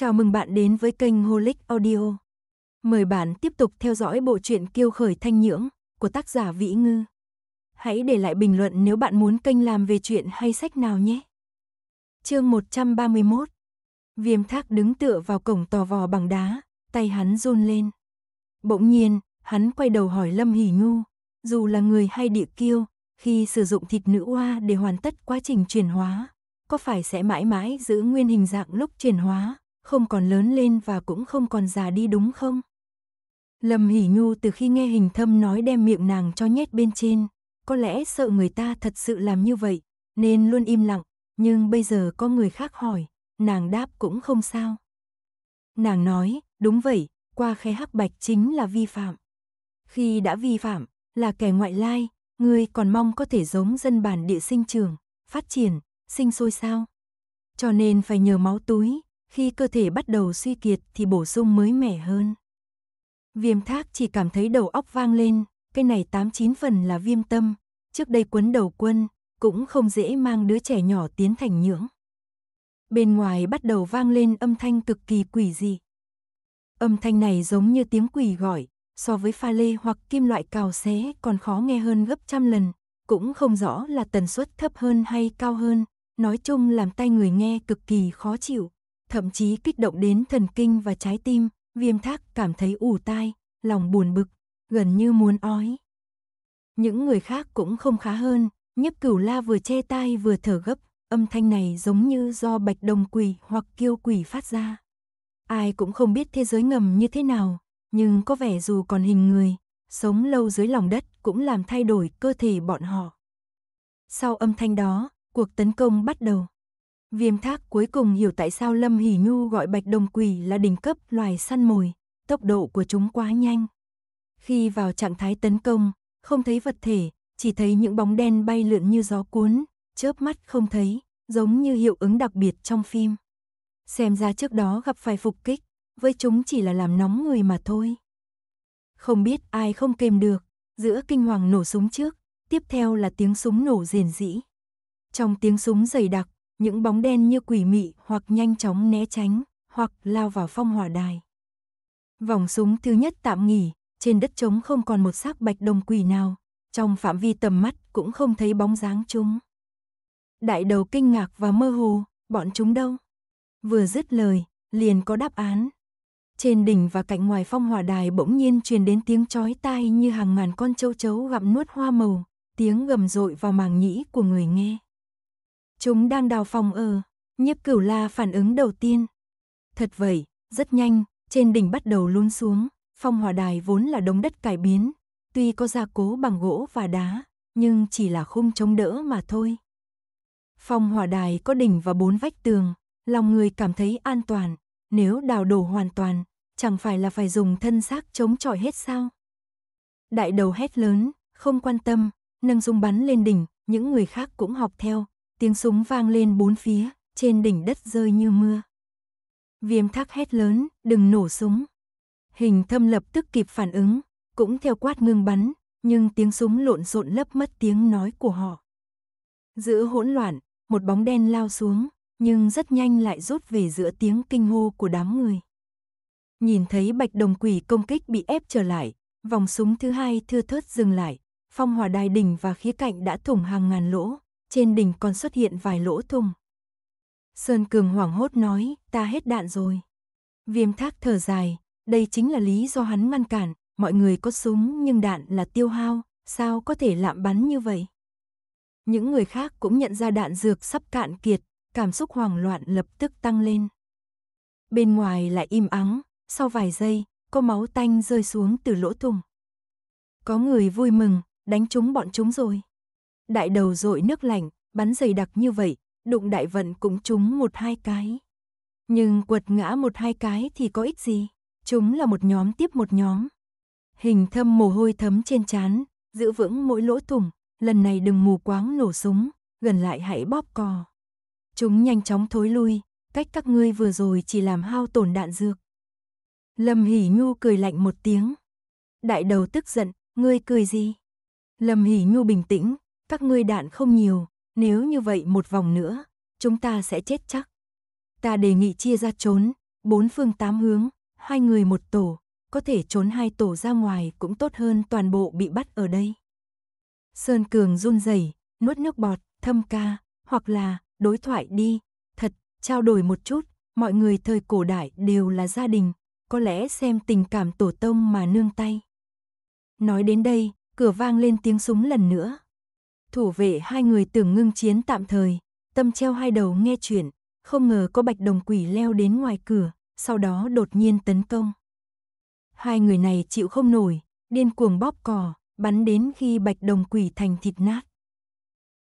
Chào mừng bạn đến với kênh Holic Audio. Mời bạn tiếp tục theo dõi bộ truyện Kiêu khởi thanh nhưỡng của tác giả Vĩ Ngư. Hãy để lại bình luận nếu bạn muốn kênh làm về chuyện hay sách nào nhé. Chương 131. Viêm Thác đứng tựa vào cổng tò vò bằng đá, tay hắn run lên. Bỗng nhiên, hắn quay đầu hỏi Lâm Hỉ Nhu, dù là người hay địa kiêu, khi sử dụng thịt nữ oa để hoàn tất quá trình chuyển hóa, có phải sẽ mãi mãi giữ nguyên hình dạng lúc chuyển hóa không còn lớn lên và cũng không còn già đi đúng không? Lâm Hỷ Nhu từ khi nghe hình thâm nói đem miệng nàng cho nhét bên trên, có lẽ sợ người ta thật sự làm như vậy, nên luôn im lặng, nhưng bây giờ có người khác hỏi, nàng đáp cũng không sao. Nàng nói, đúng vậy, qua khe hắc bạch chính là vi phạm. Khi đã vi phạm, là kẻ ngoại lai, người còn mong có thể giống dân bản địa sinh trường, phát triển, sinh sôi sao. Cho nên phải nhờ máu túi, khi cơ thể bắt đầu suy kiệt thì bổ sung mới mẻ hơn. Viêm thác chỉ cảm thấy đầu óc vang lên, cái này 89 phần là viêm tâm, trước đây quấn đầu quân, cũng không dễ mang đứa trẻ nhỏ tiến thành nhưỡng. Bên ngoài bắt đầu vang lên âm thanh cực kỳ quỷ dị. Âm thanh này giống như tiếng quỷ gọi, so với pha lê hoặc kim loại cào xé còn khó nghe hơn gấp trăm lần, cũng không rõ là tần suất thấp hơn hay cao hơn, nói chung làm tay người nghe cực kỳ khó chịu thậm chí kích động đến thần kinh và trái tim, viêm thác cảm thấy ù tai, lòng buồn bực, gần như muốn ói. Những người khác cũng không khá hơn, Nhấp cửu la vừa che tai vừa thở gấp, âm thanh này giống như do bạch đồng quỷ hoặc kiêu quỷ phát ra. Ai cũng không biết thế giới ngầm như thế nào, nhưng có vẻ dù còn hình người, sống lâu dưới lòng đất cũng làm thay đổi cơ thể bọn họ. Sau âm thanh đó, cuộc tấn công bắt đầu. Viêm thác cuối cùng hiểu tại sao Lâm Hỷ Nhu gọi bạch đồng quỳ là đỉnh cấp loài săn mồi, tốc độ của chúng quá nhanh. Khi vào trạng thái tấn công, không thấy vật thể, chỉ thấy những bóng đen bay lượn như gió cuốn, chớp mắt không thấy, giống như hiệu ứng đặc biệt trong phim. Xem ra trước đó gặp phải phục kích, với chúng chỉ là làm nóng người mà thôi. Không biết ai không kềm được, giữa kinh hoàng nổ súng trước, tiếp theo là tiếng súng nổ rền rĩ. Trong tiếng súng dày đặc, những bóng đen như quỷ mị hoặc nhanh chóng né tránh, hoặc lao vào phong hỏa đài. Vòng súng thứ nhất tạm nghỉ, trên đất trống không còn một xác bạch đồng quỷ nào, trong phạm vi tầm mắt cũng không thấy bóng dáng chúng. Đại đầu kinh ngạc và mơ hồ, bọn chúng đâu? Vừa dứt lời, liền có đáp án. Trên đỉnh và cạnh ngoài phong hỏa đài bỗng nhiên truyền đến tiếng chói tai như hàng ngàn con châu chấu gặm nuốt hoa màu, tiếng gầm rội vào màng nhĩ của người nghe. Chúng đang đào phòng ở. Nhiếp cửu la phản ứng đầu tiên. Thật vậy, rất nhanh, trên đỉnh bắt đầu lún xuống. Phong hòa đài vốn là đống đất cải biến. Tuy có gia cố bằng gỗ và đá, nhưng chỉ là khung chống đỡ mà thôi. Phong hòa đài có đỉnh và bốn vách tường, lòng người cảm thấy an toàn. Nếu đào đổ hoàn toàn, chẳng phải là phải dùng thân xác chống chọi hết sao? Đại đầu hét lớn, không quan tâm, nâng dung bắn lên đỉnh, những người khác cũng học theo, tiếng súng vang lên bốn phía, trên đỉnh đất rơi như mưa. Viêm thác hét lớn, đừng nổ súng. Hình thâm lập tức kịp phản ứng, cũng theo quát ngưng bắn, nhưng tiếng súng lộn xộn lấp mất tiếng nói của họ. Giữa hỗn loạn, một bóng đen lao xuống, nhưng rất nhanh lại rút về giữa tiếng kinh hô của đám người. Nhìn thấy bạch đồng quỷ công kích bị ép trở lại, vòng súng thứ hai thưa thớt dừng lại, phong hỏa đài đỉnh và khía cạnh đã thủng hàng ngàn lỗ, trên đỉnh còn xuất hiện vài lỗ thùng. Sơn Cường hoảng hốt nói, ta hết đạn rồi. Viêm thác thở dài, đây chính là lý do hắn ngăn cản, mọi người có súng nhưng đạn là tiêu hao, sao có thể lạm bắn như vậy? Những người khác cũng nhận ra đạn dược sắp cạn kiệt, cảm xúc hoảng loạn lập tức tăng lên. Bên ngoài lại im ắng, sau vài giây, có máu tanh rơi xuống từ lỗ thùng. Có người vui mừng, đánh trúng bọn chúng rồi đại đầu dội nước lạnh, bắn dày đặc như vậy, đụng đại vận cũng trúng một hai cái. Nhưng quật ngã một hai cái thì có ích gì, chúng là một nhóm tiếp một nhóm. Hình thâm mồ hôi thấm trên chán giữ vững mỗi lỗ thủng, lần này đừng mù quáng nổ súng, gần lại hãy bóp cò. Chúng nhanh chóng thối lui, cách các ngươi vừa rồi chỉ làm hao tổn đạn dược. Lâm Hỷ Nhu cười lạnh một tiếng. Đại đầu tức giận, ngươi cười gì? Lâm Hỷ Nhu bình tĩnh, các ngươi đạn không nhiều, nếu như vậy một vòng nữa, chúng ta sẽ chết chắc. Ta đề nghị chia ra trốn, bốn phương tám hướng, hai người một tổ, có thể trốn hai tổ ra ngoài cũng tốt hơn toàn bộ bị bắt ở đây. Sơn Cường run rẩy, nuốt nước bọt, thâm ca, hoặc là đối thoại đi, thật, trao đổi một chút, mọi người thời cổ đại đều là gia đình, có lẽ xem tình cảm tổ tông mà nương tay. Nói đến đây, cửa vang lên tiếng súng lần nữa, Thủ vệ hai người tưởng ngưng chiến tạm thời, tâm treo hai đầu nghe chuyện, không ngờ có bạch đồng quỷ leo đến ngoài cửa, sau đó đột nhiên tấn công. Hai người này chịu không nổi, điên cuồng bóp cò, bắn đến khi bạch đồng quỷ thành thịt nát.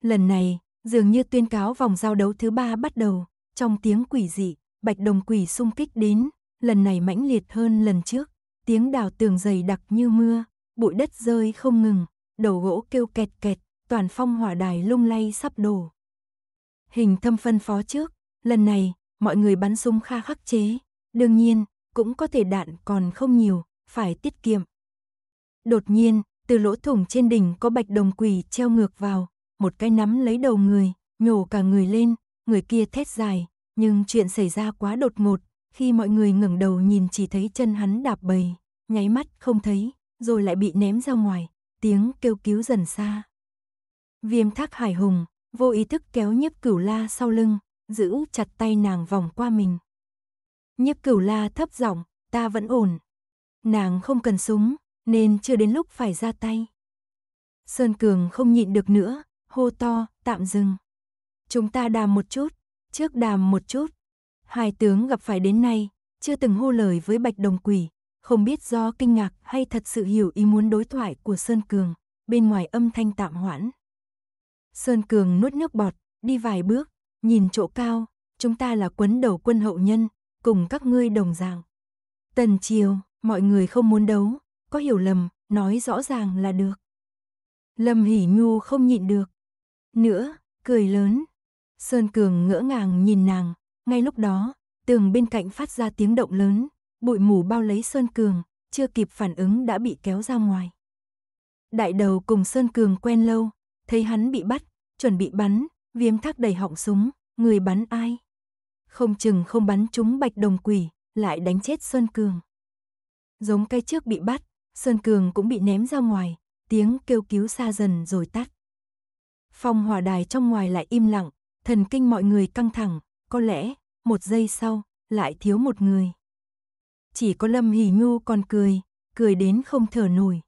Lần này, dường như tuyên cáo vòng giao đấu thứ ba bắt đầu, trong tiếng quỷ dị, bạch đồng quỷ xung kích đến, lần này mãnh liệt hơn lần trước, tiếng đào tường dày đặc như mưa, bụi đất rơi không ngừng, đầu gỗ kêu kẹt kẹt, toàn phong hỏa đài lung lay sắp đổ. Hình thâm phân phó trước, lần này, mọi người bắn súng kha khắc chế, đương nhiên, cũng có thể đạn còn không nhiều, phải tiết kiệm. Đột nhiên, từ lỗ thủng trên đỉnh có bạch đồng quỷ treo ngược vào, một cái nắm lấy đầu người, nhổ cả người lên, người kia thét dài, nhưng chuyện xảy ra quá đột ngột, khi mọi người ngẩng đầu nhìn chỉ thấy chân hắn đạp bầy, nháy mắt không thấy, rồi lại bị ném ra ngoài, tiếng kêu cứu dần xa. Viêm thác hải hùng, vô ý thức kéo nhiếp cửu la sau lưng, giữ chặt tay nàng vòng qua mình. Nhiếp cửu la thấp giọng, ta vẫn ổn. Nàng không cần súng, nên chưa đến lúc phải ra tay. Sơn Cường không nhịn được nữa, hô to, tạm dừng. Chúng ta đàm một chút, trước đàm một chút. Hai tướng gặp phải đến nay, chưa từng hô lời với Bạch Đồng Quỷ, không biết do kinh ngạc hay thật sự hiểu ý muốn đối thoại của Sơn Cường, bên ngoài âm thanh tạm hoãn. Sơn Cường nuốt nước bọt, đi vài bước, nhìn chỗ cao, chúng ta là quấn đầu quân hậu nhân, cùng các ngươi đồng dạng. Tần Triều, mọi người không muốn đấu, có hiểu lầm, nói rõ ràng là được. Lâm Hỉ Nhu không nhịn được. Nữa, cười lớn. Sơn Cường ngỡ ngàng nhìn nàng, ngay lúc đó, tường bên cạnh phát ra tiếng động lớn, bụi mù bao lấy Sơn Cường, chưa kịp phản ứng đã bị kéo ra ngoài. Đại đầu cùng Sơn Cường quen lâu, thấy hắn bị bắt, chuẩn bị bắn, viêm thác đầy họng súng, người bắn ai? Không chừng không bắn chúng bạch đồng quỷ, lại đánh chết Sơn Cường. Giống cây trước bị bắt, Sơn Cường cũng bị ném ra ngoài, tiếng kêu cứu xa dần rồi tắt. Phong hỏa đài trong ngoài lại im lặng, thần kinh mọi người căng thẳng, có lẽ, một giây sau, lại thiếu một người. Chỉ có Lâm Hỷ Nhu còn cười, cười đến không thở nổi.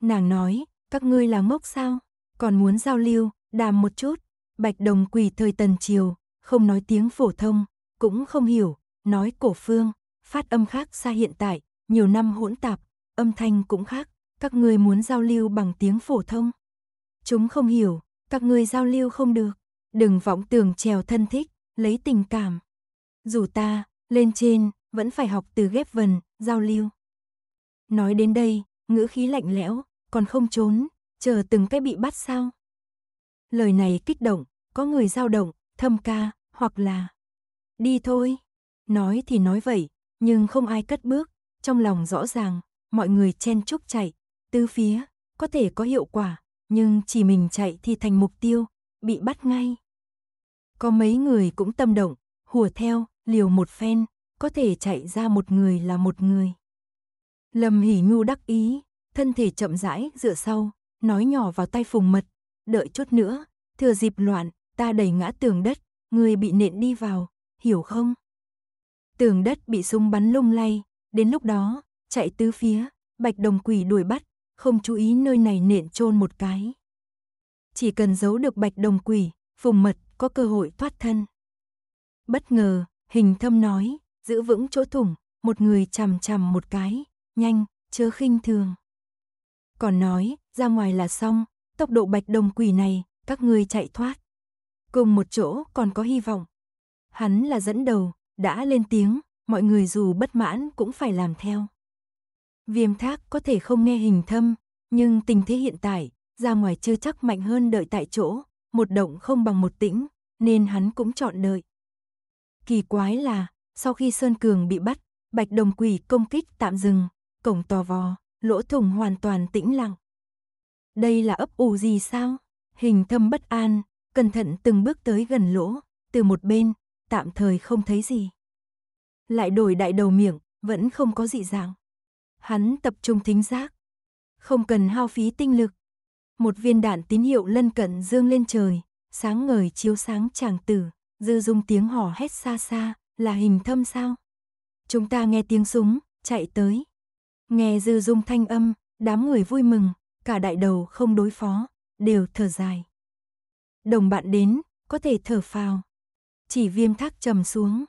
Nàng nói, các ngươi là ngốc sao? còn muốn giao lưu, đàm một chút. Bạch Đồng Quỳ thời tần triều, không nói tiếng phổ thông, cũng không hiểu, nói cổ phương, phát âm khác xa hiện tại, nhiều năm hỗn tạp, âm thanh cũng khác, các người muốn giao lưu bằng tiếng phổ thông. Chúng không hiểu, các người giao lưu không được, đừng vọng tưởng trèo thân thích, lấy tình cảm. Dù ta, lên trên, vẫn phải học từ ghép vần, giao lưu. Nói đến đây, ngữ khí lạnh lẽo, còn không trốn, chờ từng cái bị bắt sao? Lời này kích động, có người dao động, thâm ca, hoặc là đi thôi. Nói thì nói vậy, nhưng không ai cất bước, trong lòng rõ ràng, mọi người chen chúc chạy, tứ phía, có thể có hiệu quả, nhưng chỉ mình chạy thì thành mục tiêu, bị bắt ngay. Có mấy người cũng tâm động, hùa theo, liều một phen, có thể chạy ra một người là một người. Lâm Hỉ Nhu đắc ý, thân thể chậm rãi dựa sau, nói nhỏ vào tay Phùng Mật, đợi chút nữa, thừa dịp loạn, ta đẩy ngã tường đất, người bị nện đi vào, hiểu không? Tường đất bị súng bắn lung lay, đến lúc đó, chạy tứ phía, bạch đồng quỷ đuổi bắt, không chú ý nơi này nện chôn một cái. Chỉ cần giấu được bạch đồng quỷ, Phùng Mật có cơ hội thoát thân. Bất ngờ, hình thâm nói, giữ vững chỗ thủng, một người chằm chằm một cái, nhanh, chớ khinh thường. Còn nói, ra ngoài là xong, tốc độ bạch đồng quỷ này, các ngươi chạy thoát. Cùng một chỗ còn có hy vọng. Hắn là dẫn đầu, đã lên tiếng, mọi người dù bất mãn cũng phải làm theo. Viêm thác có thể không nghe hình thâm, nhưng tình thế hiện tại, ra ngoài chưa chắc mạnh hơn đợi tại chỗ, một động không bằng một tĩnh, nên hắn cũng chọn đợi. Kỳ quái là, sau khi Sơn Cường bị bắt, Bạch Đồng Quỷ công kích tạm dừng, cổng tò vò, lỗ thủng hoàn toàn tĩnh lặng. Đây là ấp ủ gì sao? Hình thâm bất an, cẩn thận từng bước tới gần lỗ, từ một bên, tạm thời không thấy gì. Lại đổi đại đầu miệng, vẫn không có dị dạng. Hắn tập trung thính giác. Không cần hao phí tinh lực. Một viên đạn tín hiệu lân cận dương lên trời, sáng ngời chiếu sáng chàng tử, dư dung tiếng hò hét xa xa, là hình thâm sao? Chúng ta nghe tiếng súng, chạy tới. Nghe dư dung thanh âm, đám người vui mừng, cả đại đầu không đối phó, đều thở dài. Đồng bạn đến, có thể thở phào. Chỉ viêm thác trầm xuống.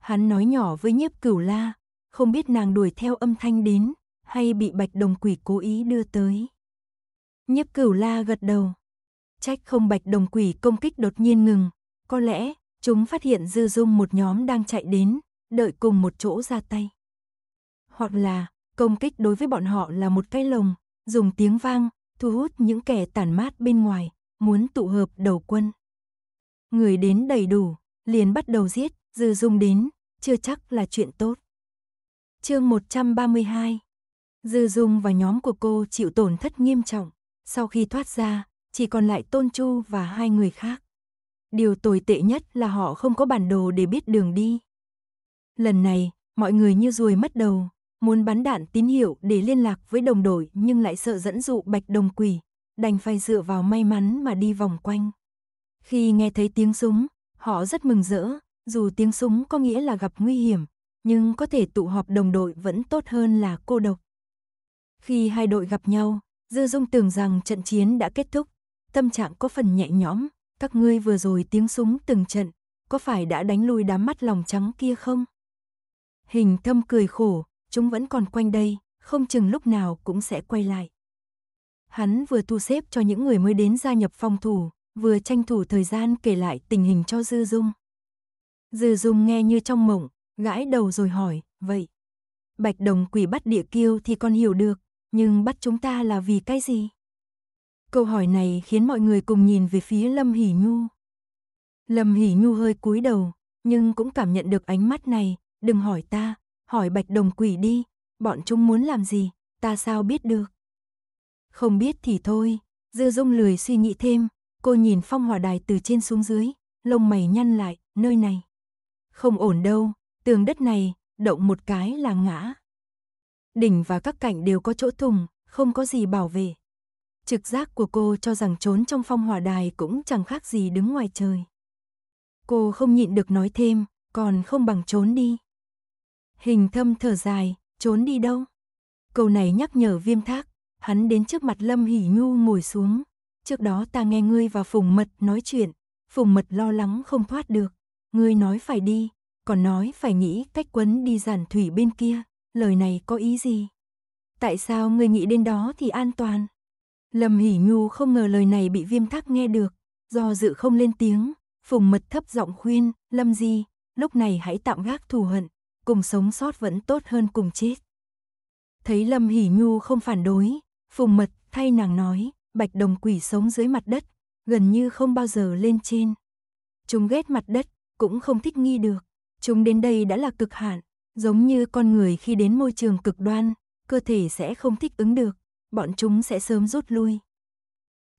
Hắn nói nhỏ với nhiếp cửu la, không biết nàng đuổi theo âm thanh đến, hay bị bạch đồng quỷ cố ý đưa tới. Nhiếp cửu la gật đầu. Trách không bạch đồng quỷ công kích đột nhiên ngừng, có lẽ chúng phát hiện dư dung một nhóm đang chạy đến, đợi cùng một chỗ ra tay. Hoặc là công kích đối với bọn họ là một cái lồng, dùng tiếng vang, thu hút những kẻ tản mát bên ngoài, muốn tụ hợp đầu quân. Người đến đầy đủ, liền bắt đầu giết, dư dung đến, chưa chắc là chuyện tốt. Chương 132 Dư Dung và nhóm của cô chịu tổn thất nghiêm trọng, sau khi thoát ra, chỉ còn lại Tôn Chu và hai người khác. Điều tồi tệ nhất là họ không có bản đồ để biết đường đi. Lần này, mọi người như ruồi mất đầu, muốn bắn đạn tín hiệu để liên lạc với đồng đội nhưng lại sợ dẫn dụ bạch đồng quỷ, đành phải dựa vào may mắn mà đi vòng quanh. Khi nghe thấy tiếng súng, họ rất mừng rỡ, dù tiếng súng có nghĩa là gặp nguy hiểm, nhưng có thể tụ họp đồng đội vẫn tốt hơn là cô độc. Khi hai đội gặp nhau, Dư Dung tưởng rằng trận chiến đã kết thúc, tâm trạng có phần nhẹ nhõm, các ngươi vừa rồi tiếng súng từng trận, có phải đã đánh lui đám mắt lòng trắng kia không? Hình thâm cười khổ, chúng vẫn còn quanh đây, không chừng lúc nào cũng sẽ quay lại. Hắn vừa tu xếp cho những người mới đến gia nhập phòng thủ, vừa tranh thủ thời gian kể lại tình hình cho Dư Dung. Dư Dung nghe như trong mộng, gãi đầu rồi hỏi, vậy, bạch đồng quỷ bắt địa kiêu thì con hiểu được, nhưng bắt chúng ta là vì cái gì? Câu hỏi này khiến mọi người cùng nhìn về phía Lâm Hỷ Nhu. Lâm Hỷ Nhu hơi cúi đầu, nhưng cũng cảm nhận được ánh mắt này, đừng hỏi ta, hỏi bạch đồng quỷ đi, bọn chúng muốn làm gì, ta sao biết được. Không biết thì thôi, Dư Dung lười suy nghĩ thêm, cô nhìn phong hỏa đài từ trên xuống dưới, lông mày nhăn lại, nơi này. Không ổn đâu, tường đất này, động một cái là ngã. Đỉnh và các cạnh đều có chỗ thùng, không có gì bảo vệ. Trực giác của cô cho rằng trốn trong phong hỏa đài cũng chẳng khác gì đứng ngoài trời. Cô không nhịn được nói thêm, còn không bằng trốn đi. Hình thâm thở dài, trốn đi đâu? Câu này nhắc nhở viêm thác, hắn đến trước mặt Lâm Hỷ Nhu ngồi xuống. Trước đó ta nghe ngươi và Phùng Mật nói chuyện, Phùng Mật lo lắng không thoát được. Ngươi nói phải đi, còn nói phải nghĩ cách quấn đi giản thủy bên kia, lời này có ý gì? Tại sao ngươi nghĩ đến đó thì an toàn? Lâm Hỷ Nhu không ngờ lời này bị viêm thác nghe được, do dự không lên tiếng, Phùng Mật thấp giọng khuyên, Lâm Di, lúc này hãy tạm gác thù hận, cùng sống sót vẫn tốt hơn cùng chết. Thấy Lâm Hỷ Nhu không phản đối, Phùng Mật thay nàng nói, bạch đồng quỷ sống dưới mặt đất, gần như không bao giờ lên trên. Chúng ghét mặt đất, cũng không thích nghi được. Chúng đến đây đã là cực hạn, giống như con người khi đến môi trường cực đoan, cơ thể sẽ không thích ứng được, bọn chúng sẽ sớm rút lui.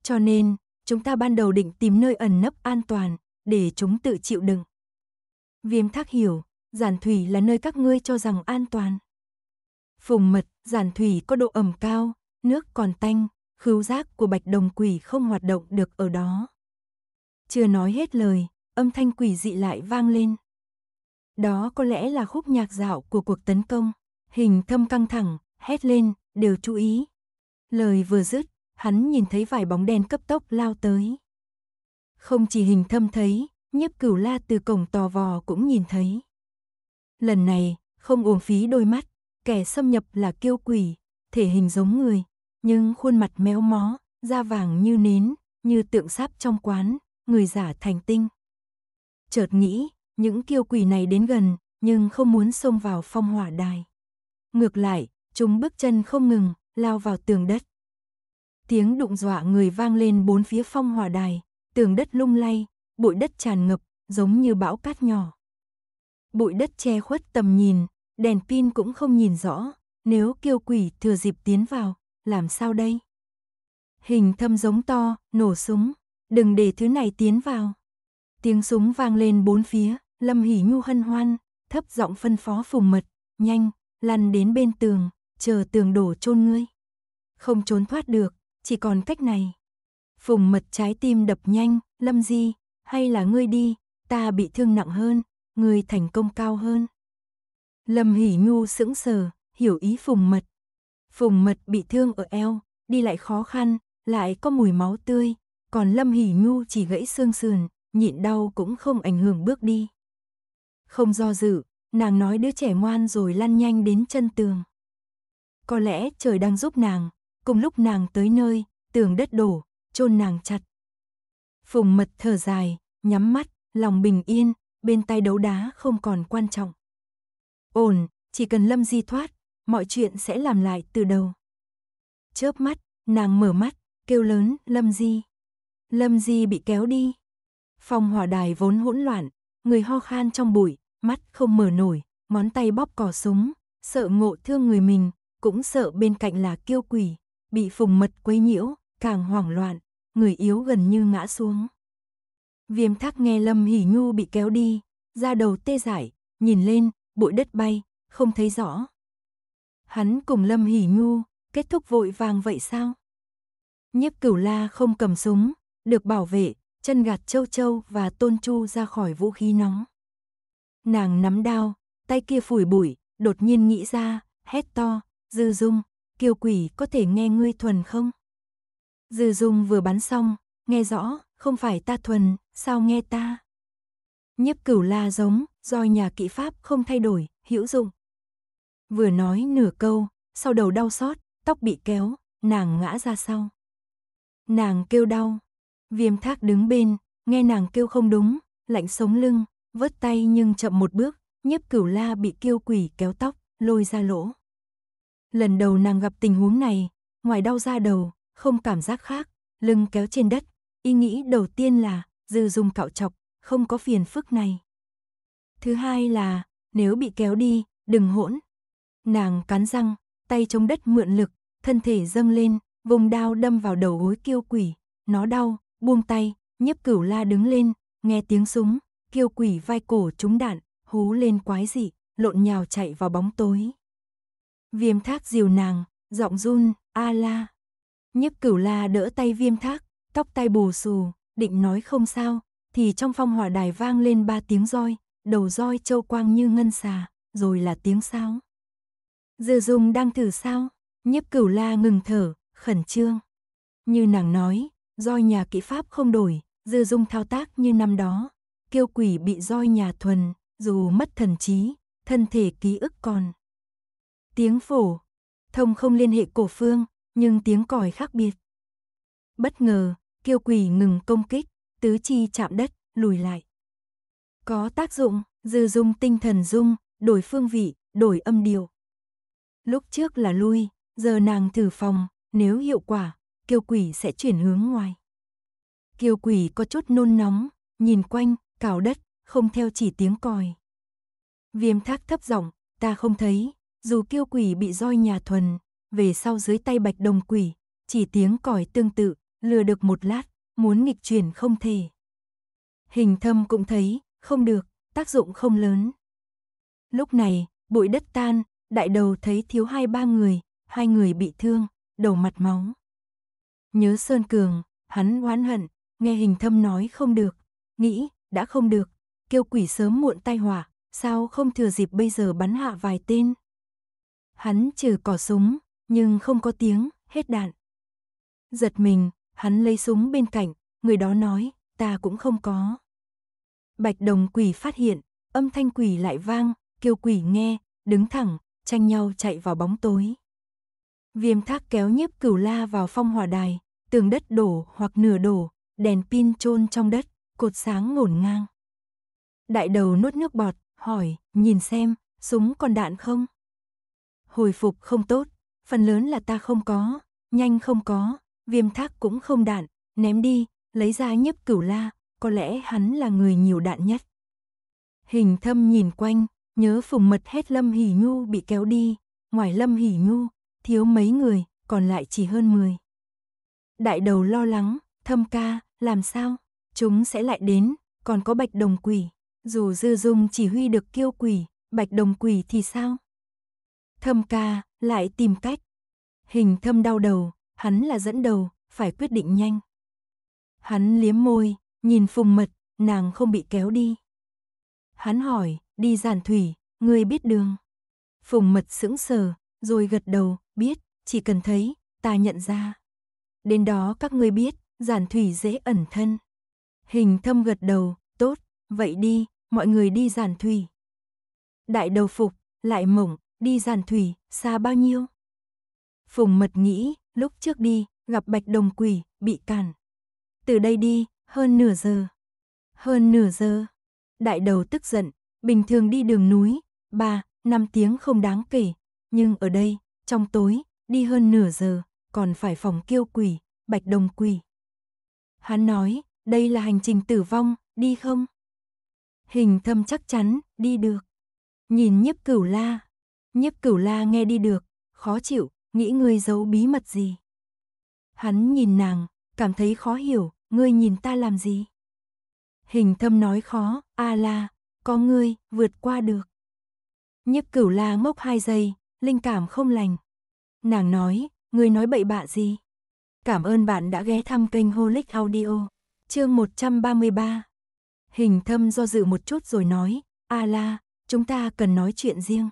Cho nên, chúng ta ban đầu định tìm nơi ẩn nấp an toàn, để chúng tự chịu đựng. Viêm thác hiểu, giản thủy là nơi các ngươi cho rằng an toàn. Phùng mật, giản thủy có độ ẩm cao, nước còn tanh, khứu giác của bạch đồng quỷ không hoạt động được ở đó. Chưa nói hết lời, âm thanh quỷ dị lại vang lên. Đó có lẽ là khúc nhạc dạo của cuộc tấn công. Hình thâm căng thẳng, hét lên, đều chú ý. Lời vừa dứt, hắn nhìn thấy vài bóng đen cấp tốc lao tới. Không chỉ hình thâm thấy, nhiếp cửu la từ cổng tò vò cũng nhìn thấy. Lần này, không uổng phí đôi mắt, kẻ xâm nhập là kiêu quỷ, thể hình giống người, nhưng khuôn mặt méo mó, da vàng như nến, như tượng sáp trong quán, người giả thành tinh. Chợt nghĩ, những kiêu quỷ này đến gần, nhưng không muốn xông vào phong hỏa đài. Ngược lại, chúng bước chân không ngừng, lao vào tường đất. Tiếng đụng dọa người vang lên bốn phía phong hỏa đài, tường đất lung lay, bụi đất tràn ngập, giống như bão cát nhỏ bụi đất che khuất tầm nhìn, đèn pin cũng không nhìn rõ, nếu kiêu quỷ thừa dịp tiến vào, làm sao đây? Hình thâm giống to, nổ súng, đừng để thứ này tiến vào. Tiếng súng vang lên bốn phía, Lâm hỉ Nhu hân hoan, thấp giọng phân phó phùng mật, nhanh, lăn đến bên tường, chờ tường đổ chôn ngươi. Không trốn thoát được, chỉ còn cách này. Phùng mật trái tim đập nhanh, Lâm Di, hay là ngươi đi, ta bị thương nặng hơn, người thành công cao hơn. Lâm Hỷ Nhu sững sờ, hiểu ý Phùng Mật. Phùng Mật bị thương ở eo, đi lại khó khăn, lại có mùi máu tươi, còn Lâm Hỷ Nhu chỉ gãy xương sườn, nhịn đau cũng không ảnh hưởng bước đi. Không do dự, nàng nói đứa trẻ ngoan rồi lăn nhanh đến chân tường. Có lẽ trời đang giúp nàng, cùng lúc nàng tới nơi, tường đất đổ, chôn nàng chặt. Phùng mật thở dài, nhắm mắt, lòng bình yên, bên tay đấu đá không còn quan trọng. Ổn, chỉ cần Lâm Di thoát, mọi chuyện sẽ làm lại từ đầu. Chớp mắt, nàng mở mắt, kêu lớn, Lâm Di. Lâm Di bị kéo đi. Phòng hỏa đài vốn hỗn loạn, người ho khan trong bụi, mắt không mở nổi, ngón tay bóp cò súng, sợ ngộ thương người mình, cũng sợ bên cạnh là kiêu quỷ, bị phùng mật quấy nhiễu, càng hoảng loạn, người yếu gần như ngã xuống. Viêm thác nghe Lâm Hỷ Nhu bị kéo đi, ra đầu tê giải, nhìn lên, bụi đất bay, không thấy rõ. Hắn cùng Lâm Hỷ Nhu, kết thúc vội vàng vậy sao? Nhiếp cửu la không cầm súng, được bảo vệ, chân gạt châu châu và tôn chu ra khỏi vũ khí nóng. Nàng nắm đao, tay kia phủi bụi, đột nhiên nghĩ ra, hét to, dư dung, kiều quỷ có thể nghe ngươi thuần không? Dư dung vừa bắn xong, nghe rõ, không phải ta thuần, sao nghe ta? Nhiếp cửu la giống, do nhà kỵ pháp không thay đổi, hữu dụng. Vừa nói nửa câu, sau đầu đau xót, tóc bị kéo, nàng ngã ra sau. Nàng kêu đau, viêm thác đứng bên, nghe nàng kêu không đúng, lạnh sống lưng, vớt tay nhưng chậm một bước, nhiếp cửu la bị kêu quỷ kéo tóc, lôi ra lỗ. Lần đầu nàng gặp tình huống này, ngoài đau ra đầu, không cảm giác khác, lưng kéo trên đất, ý nghĩ đầu tiên là dư dùng cạo chọc, không có phiền phức này. Thứ hai là, nếu bị kéo đi, đừng hỗn. Nàng cắn răng, tay chống đất mượn lực, thân thể dâng lên, vùng đao đâm vào đầu gối kiêu quỷ, nó đau, buông tay, nhấp cửu la đứng lên, nghe tiếng súng, kiêu quỷ vai cổ trúng đạn, hú lên quái dị, lộn nhào chạy vào bóng tối. Viêm thác diều nàng, giọng run, a la. nhấp cửu la đỡ tay viêm thác, tóc tay bù xù, định nói không sao, thì trong phong hỏa đài vang lên ba tiếng roi, đầu roi châu quang như ngân xà, rồi là tiếng sao Dư Dung đang thử sao? Nhiếp Cửu La ngừng thở, khẩn trương. Như nàng nói, roi nhà kỹ pháp không đổi, Dư Dung thao tác như năm đó, kiêu quỷ bị roi nhà thuần, dù mất thần trí, thân thể ký ức còn. Tiếng phổ, thông không liên hệ cổ phương, nhưng tiếng còi khác biệt. Bất ngờ, kiêu quỷ ngừng công kích, tứ chi chạm đất, lùi lại. Có tác dụng, dư dung tinh thần dung, đổi phương vị, đổi âm điệu. Lúc trước là lui, giờ nàng thử phòng, nếu hiệu quả, kiêu quỷ sẽ chuyển hướng ngoài. Kiêu quỷ có chút nôn nóng, nhìn quanh, cào đất, không theo chỉ tiếng còi. Viêm thác thấp giọng, ta không thấy, dù kiêu quỷ bị roi nhà thuần, về sau dưới tay bạch đồng quỷ, chỉ tiếng còi tương tự, lừa được một lát, muốn nghịch chuyển không thể. Hình thâm cũng thấy, không được, tác dụng không lớn. Lúc này, bụi đất tan, đại đầu thấy thiếu hai ba người, hai người bị thương, đầu mặt máu. Nhớ Sơn Cường, hắn oán hận, nghe hình thâm nói không được, nghĩ, đã không được, kêu quỷ sớm muộn tai họa, sao không thừa dịp bây giờ bắn hạ vài tên. Hắn trừ cỏ súng, nhưng không có tiếng, hết đạn. Giật mình, hắn lấy súng bên cạnh, người đó nói, ta cũng không có. Bạch đồng quỷ phát hiện, âm thanh quỷ lại vang, kêu quỷ nghe, đứng thẳng, tranh nhau chạy vào bóng tối. Viêm thác kéo nhiếp cửu la vào phong hỏa đài, tường đất đổ hoặc nửa đổ, đèn pin chôn trong đất, cột sáng ngổn ngang. Đại đầu nuốt nước bọt, hỏi, nhìn xem, súng còn đạn không? Hồi phục không tốt, phần lớn là ta không có, nhanh không có, viêm thác cũng không đạn, ném đi, lấy ra nhấp cửu la, có lẽ hắn là người nhiều đạn nhất. Hình thâm nhìn quanh, nhớ phùng mật hết Lâm Hỷ Nhu bị kéo đi, ngoài Lâm Hỷ Nhu, thiếu mấy người, còn lại chỉ hơn 10. Đại đầu lo lắng, thâm ca, làm sao, chúng sẽ lại đến, còn có bạch đồng quỷ, dù dư dung chỉ huy được kiêu quỷ, bạch đồng quỷ thì sao? Thâm ca, lại tìm cách. Hình thâm đau đầu, hắn là dẫn đầu, phải quyết định nhanh. Hắn liếm môi, nhìn Phùng Mật, nàng không bị kéo đi. Hắn hỏi, đi giàn thủy, ngươi biết đường. Phùng Mật sững sờ, rồi gật đầu, biết, chỉ cần thấy, ta nhận ra. Đến đó các ngươi biết, giàn thủy dễ ẩn thân. Hình thâm gật đầu, tốt, vậy đi, mọi người đi giàn thủy. Đại đầu phục, lại mộng đi giàn thủy, xa bao nhiêu? Phùng mật nghĩ, lúc trước đi, gặp bạch đồng quỷ, bị cản. Từ đây đi, hơn nửa giờ. Hơn nửa giờ. Đại đầu tức giận, bình thường đi đường núi, ba năm tiếng không đáng kể. Nhưng ở đây, trong tối, đi hơn nửa giờ, còn phải phòng kiêu quỷ, bạch đồng quỷ. Hắn nói, đây là hành trình tử vong, đi không? Hình thâm chắc chắn, đi được. Nhìn nhiếp cửu la. Nhiếp cửu la nghe đi được, khó chịu, nghĩ ngươi giấu bí mật gì. Hắn nhìn nàng, cảm thấy khó hiểu, ngươi nhìn ta làm gì? Hình thâm nói khó, a à la, có ngươi, vượt qua được. Nhiếp cửu la mốc hai giây, linh cảm không lành. Nàng nói, ngươi nói bậy bạ gì? Cảm ơn bạn đã ghé thăm kênh Holic Audio, chương 133. Hình thâm do dự một chút rồi nói, a à la, chúng ta cần nói chuyện riêng.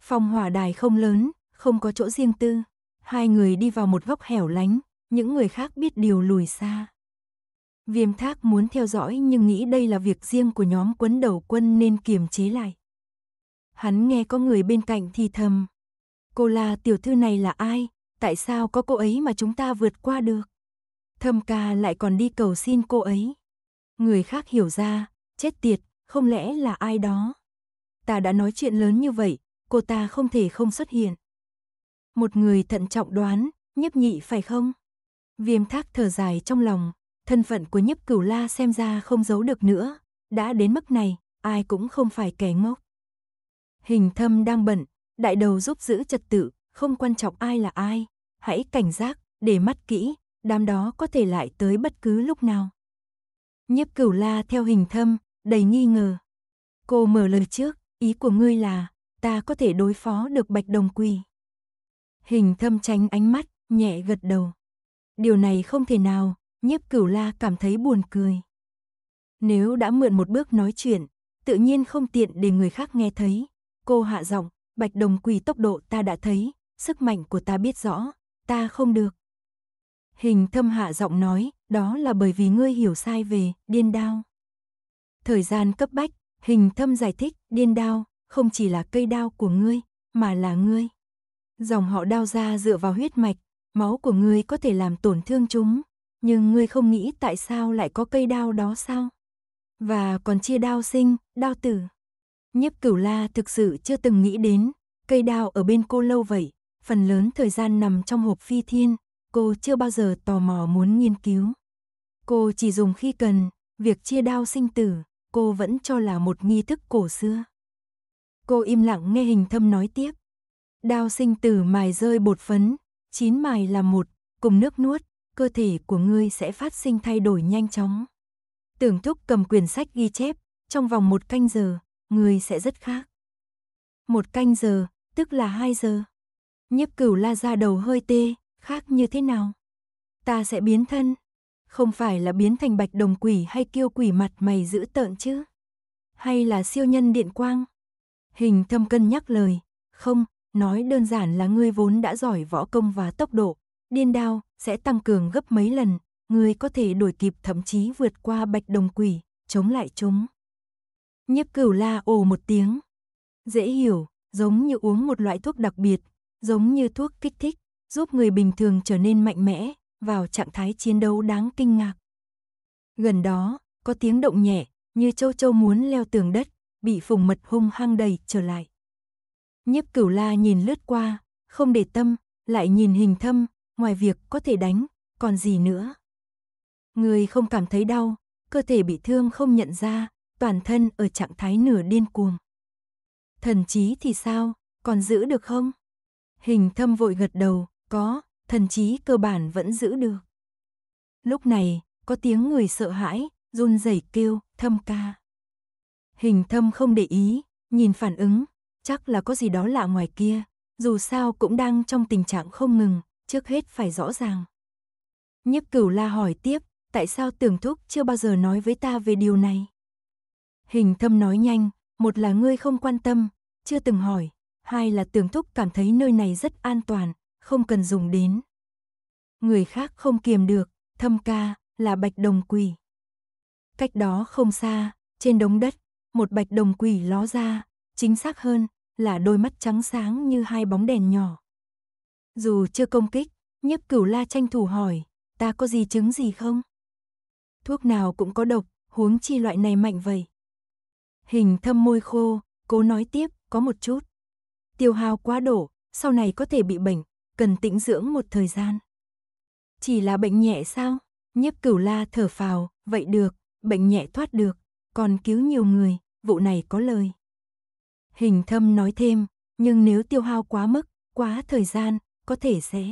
Phòng hỏa đài không lớn, không có chỗ riêng tư. Hai người đi vào một góc hẻo lánh, những người khác biết điều lùi xa. Viêm thác muốn theo dõi nhưng nghĩ đây là việc riêng của nhóm quấn đầu quân nên kiềm chế lại. Hắn nghe có người bên cạnh thì thầm. Cô là tiểu thư này là ai? Tại sao có cô ấy mà chúng ta vượt qua được? Thâm ca lại còn đi cầu xin cô ấy. Người khác hiểu ra, chết tiệt, không lẽ là ai đó? Ta đã nói chuyện lớn như vậy, cô ta không thể không xuất hiện. Một người thận trọng đoán, nhấp nhị phải không? Viêm thác thở dài trong lòng, thân phận của nhấp cửu la xem ra không giấu được nữa. Đã đến mức này, ai cũng không phải kẻ ngốc. Hình thâm đang bận, đại đầu giúp giữ trật tự, không quan trọng ai là ai. Hãy cảnh giác, để mắt kỹ, đám đó có thể lại tới bất cứ lúc nào. nhấp cửu la theo hình thâm, đầy nghi ngờ. Cô mở lời trước, ý của ngươi là, ta có thể đối phó được bạch đồng quỳ. Hình thâm tránh ánh mắt, nhẹ gật đầu. Điều này không thể nào, nhiếp cửu la cảm thấy buồn cười. Nếu đã mượn một bước nói chuyện, tự nhiên không tiện để người khác nghe thấy. Cô hạ giọng, bạch đồng quỳ tốc độ ta đã thấy, sức mạnh của ta biết rõ, ta không được. Hình thâm hạ giọng nói, đó là bởi vì ngươi hiểu sai về điên đao. Thời gian cấp bách, hình thâm giải thích, điên đao không chỉ là cây đao của ngươi, mà là ngươi dòng họ đao ra dựa vào huyết mạch, máu của ngươi có thể làm tổn thương chúng, nhưng ngươi không nghĩ tại sao lại có cây đao đó sao? Và còn chia đao sinh, đao tử. Nhiếp cửu la thực sự chưa từng nghĩ đến, cây đao ở bên cô lâu vậy, phần lớn thời gian nằm trong hộp phi thiên, cô chưa bao giờ tò mò muốn nghiên cứu. Cô chỉ dùng khi cần, việc chia đao sinh tử, cô vẫn cho là một nghi thức cổ xưa. Cô im lặng nghe hình thâm nói tiếp. Đao sinh tử mài rơi bột phấn, chín mài là một, cùng nước nuốt, cơ thể của ngươi sẽ phát sinh thay đổi nhanh chóng. Tưởng thúc cầm quyển sách ghi chép, trong vòng một canh giờ, ngươi sẽ rất khác. Một canh giờ, tức là hai giờ. nhếp cửu la ra đầu hơi tê, khác như thế nào? Ta sẽ biến thân, không phải là biến thành bạch đồng quỷ hay kiêu quỷ mặt mày dữ tợn chứ? Hay là siêu nhân điện quang? Hình thâm cân nhắc lời, không, Nói đơn giản là ngươi vốn đã giỏi võ công và tốc độ, điên đao sẽ tăng cường gấp mấy lần, ngươi có thể đuổi kịp thậm chí vượt qua bạch đồng quỷ, chống lại chúng. Nhiếp cửu la ồ một tiếng. Dễ hiểu, giống như uống một loại thuốc đặc biệt, giống như thuốc kích thích, giúp người bình thường trở nên mạnh mẽ, vào trạng thái chiến đấu đáng kinh ngạc. Gần đó, có tiếng động nhẹ, như châu châu muốn leo tường đất, bị phùng mật hung hăng đầy trở lại. Nhiếp cửu la nhìn lướt qua, không để tâm, lại nhìn hình thâm, ngoài việc có thể đánh, còn gì nữa. Người không cảm thấy đau, cơ thể bị thương không nhận ra, toàn thân ở trạng thái nửa điên cuồng. Thần trí thì sao, còn giữ được không? Hình thâm vội gật đầu, có, thần trí cơ bản vẫn giữ được. Lúc này, có tiếng người sợ hãi, run rẩy kêu, thâm ca. Hình thâm không để ý, nhìn phản ứng, chắc là có gì đó lạ ngoài kia, dù sao cũng đang trong tình trạng không ngừng, trước hết phải rõ ràng. Nhiếp cửu la hỏi tiếp, tại sao tưởng thúc chưa bao giờ nói với ta về điều này? Hình thâm nói nhanh, một là ngươi không quan tâm, chưa từng hỏi, hai là tưởng thúc cảm thấy nơi này rất an toàn, không cần dùng đến. Người khác không kiềm được, thâm ca, là bạch đồng quỷ. Cách đó không xa, trên đống đất, một bạch đồng quỷ ló ra, chính xác hơn là đôi mắt trắng sáng như hai bóng đèn nhỏ. Dù chưa công kích, nhiếp cửu la tranh thủ hỏi, ta có gì chứng gì không? Thuốc nào cũng có độc, huống chi loại này mạnh vậy. Hình thâm môi khô, cố nói tiếp, có một chút. Tiêu hao quá độ, sau này có thể bị bệnh, cần tĩnh dưỡng một thời gian. Chỉ là bệnh nhẹ sao? Nhiếp cửu la thở phào, vậy được, bệnh nhẹ thoát được, còn cứu nhiều người, vụ này có lời. Hình thâm nói thêm, nhưng nếu tiêu hao quá mức, quá thời gian, có thể sẽ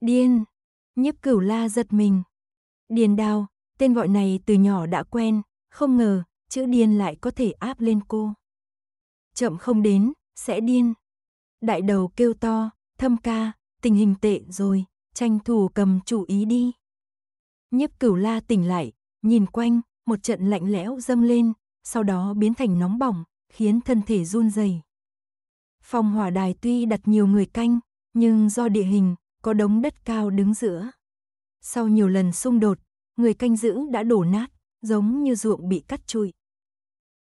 điên. Nhiếp cửu la giật mình. Điền đao, tên gọi này từ nhỏ đã quen, không ngờ, chữ điên lại có thể áp lên cô. Chậm không đến, sẽ điên. Đại đầu kêu to, thâm ca, tình hình tệ rồi, tranh thủ cầm chủ ý đi. Nhiếp cửu la tỉnh lại, nhìn quanh, một trận lạnh lẽo dâng lên, sau đó biến thành nóng bỏng, khiến thân thể run rẩy. Phòng hỏa đài tuy đặt nhiều người canh, nhưng do địa hình, có đống đất cao đứng giữa. Sau nhiều lần xung đột, người canh giữ đã đổ nát, giống như ruộng bị cắt trụi.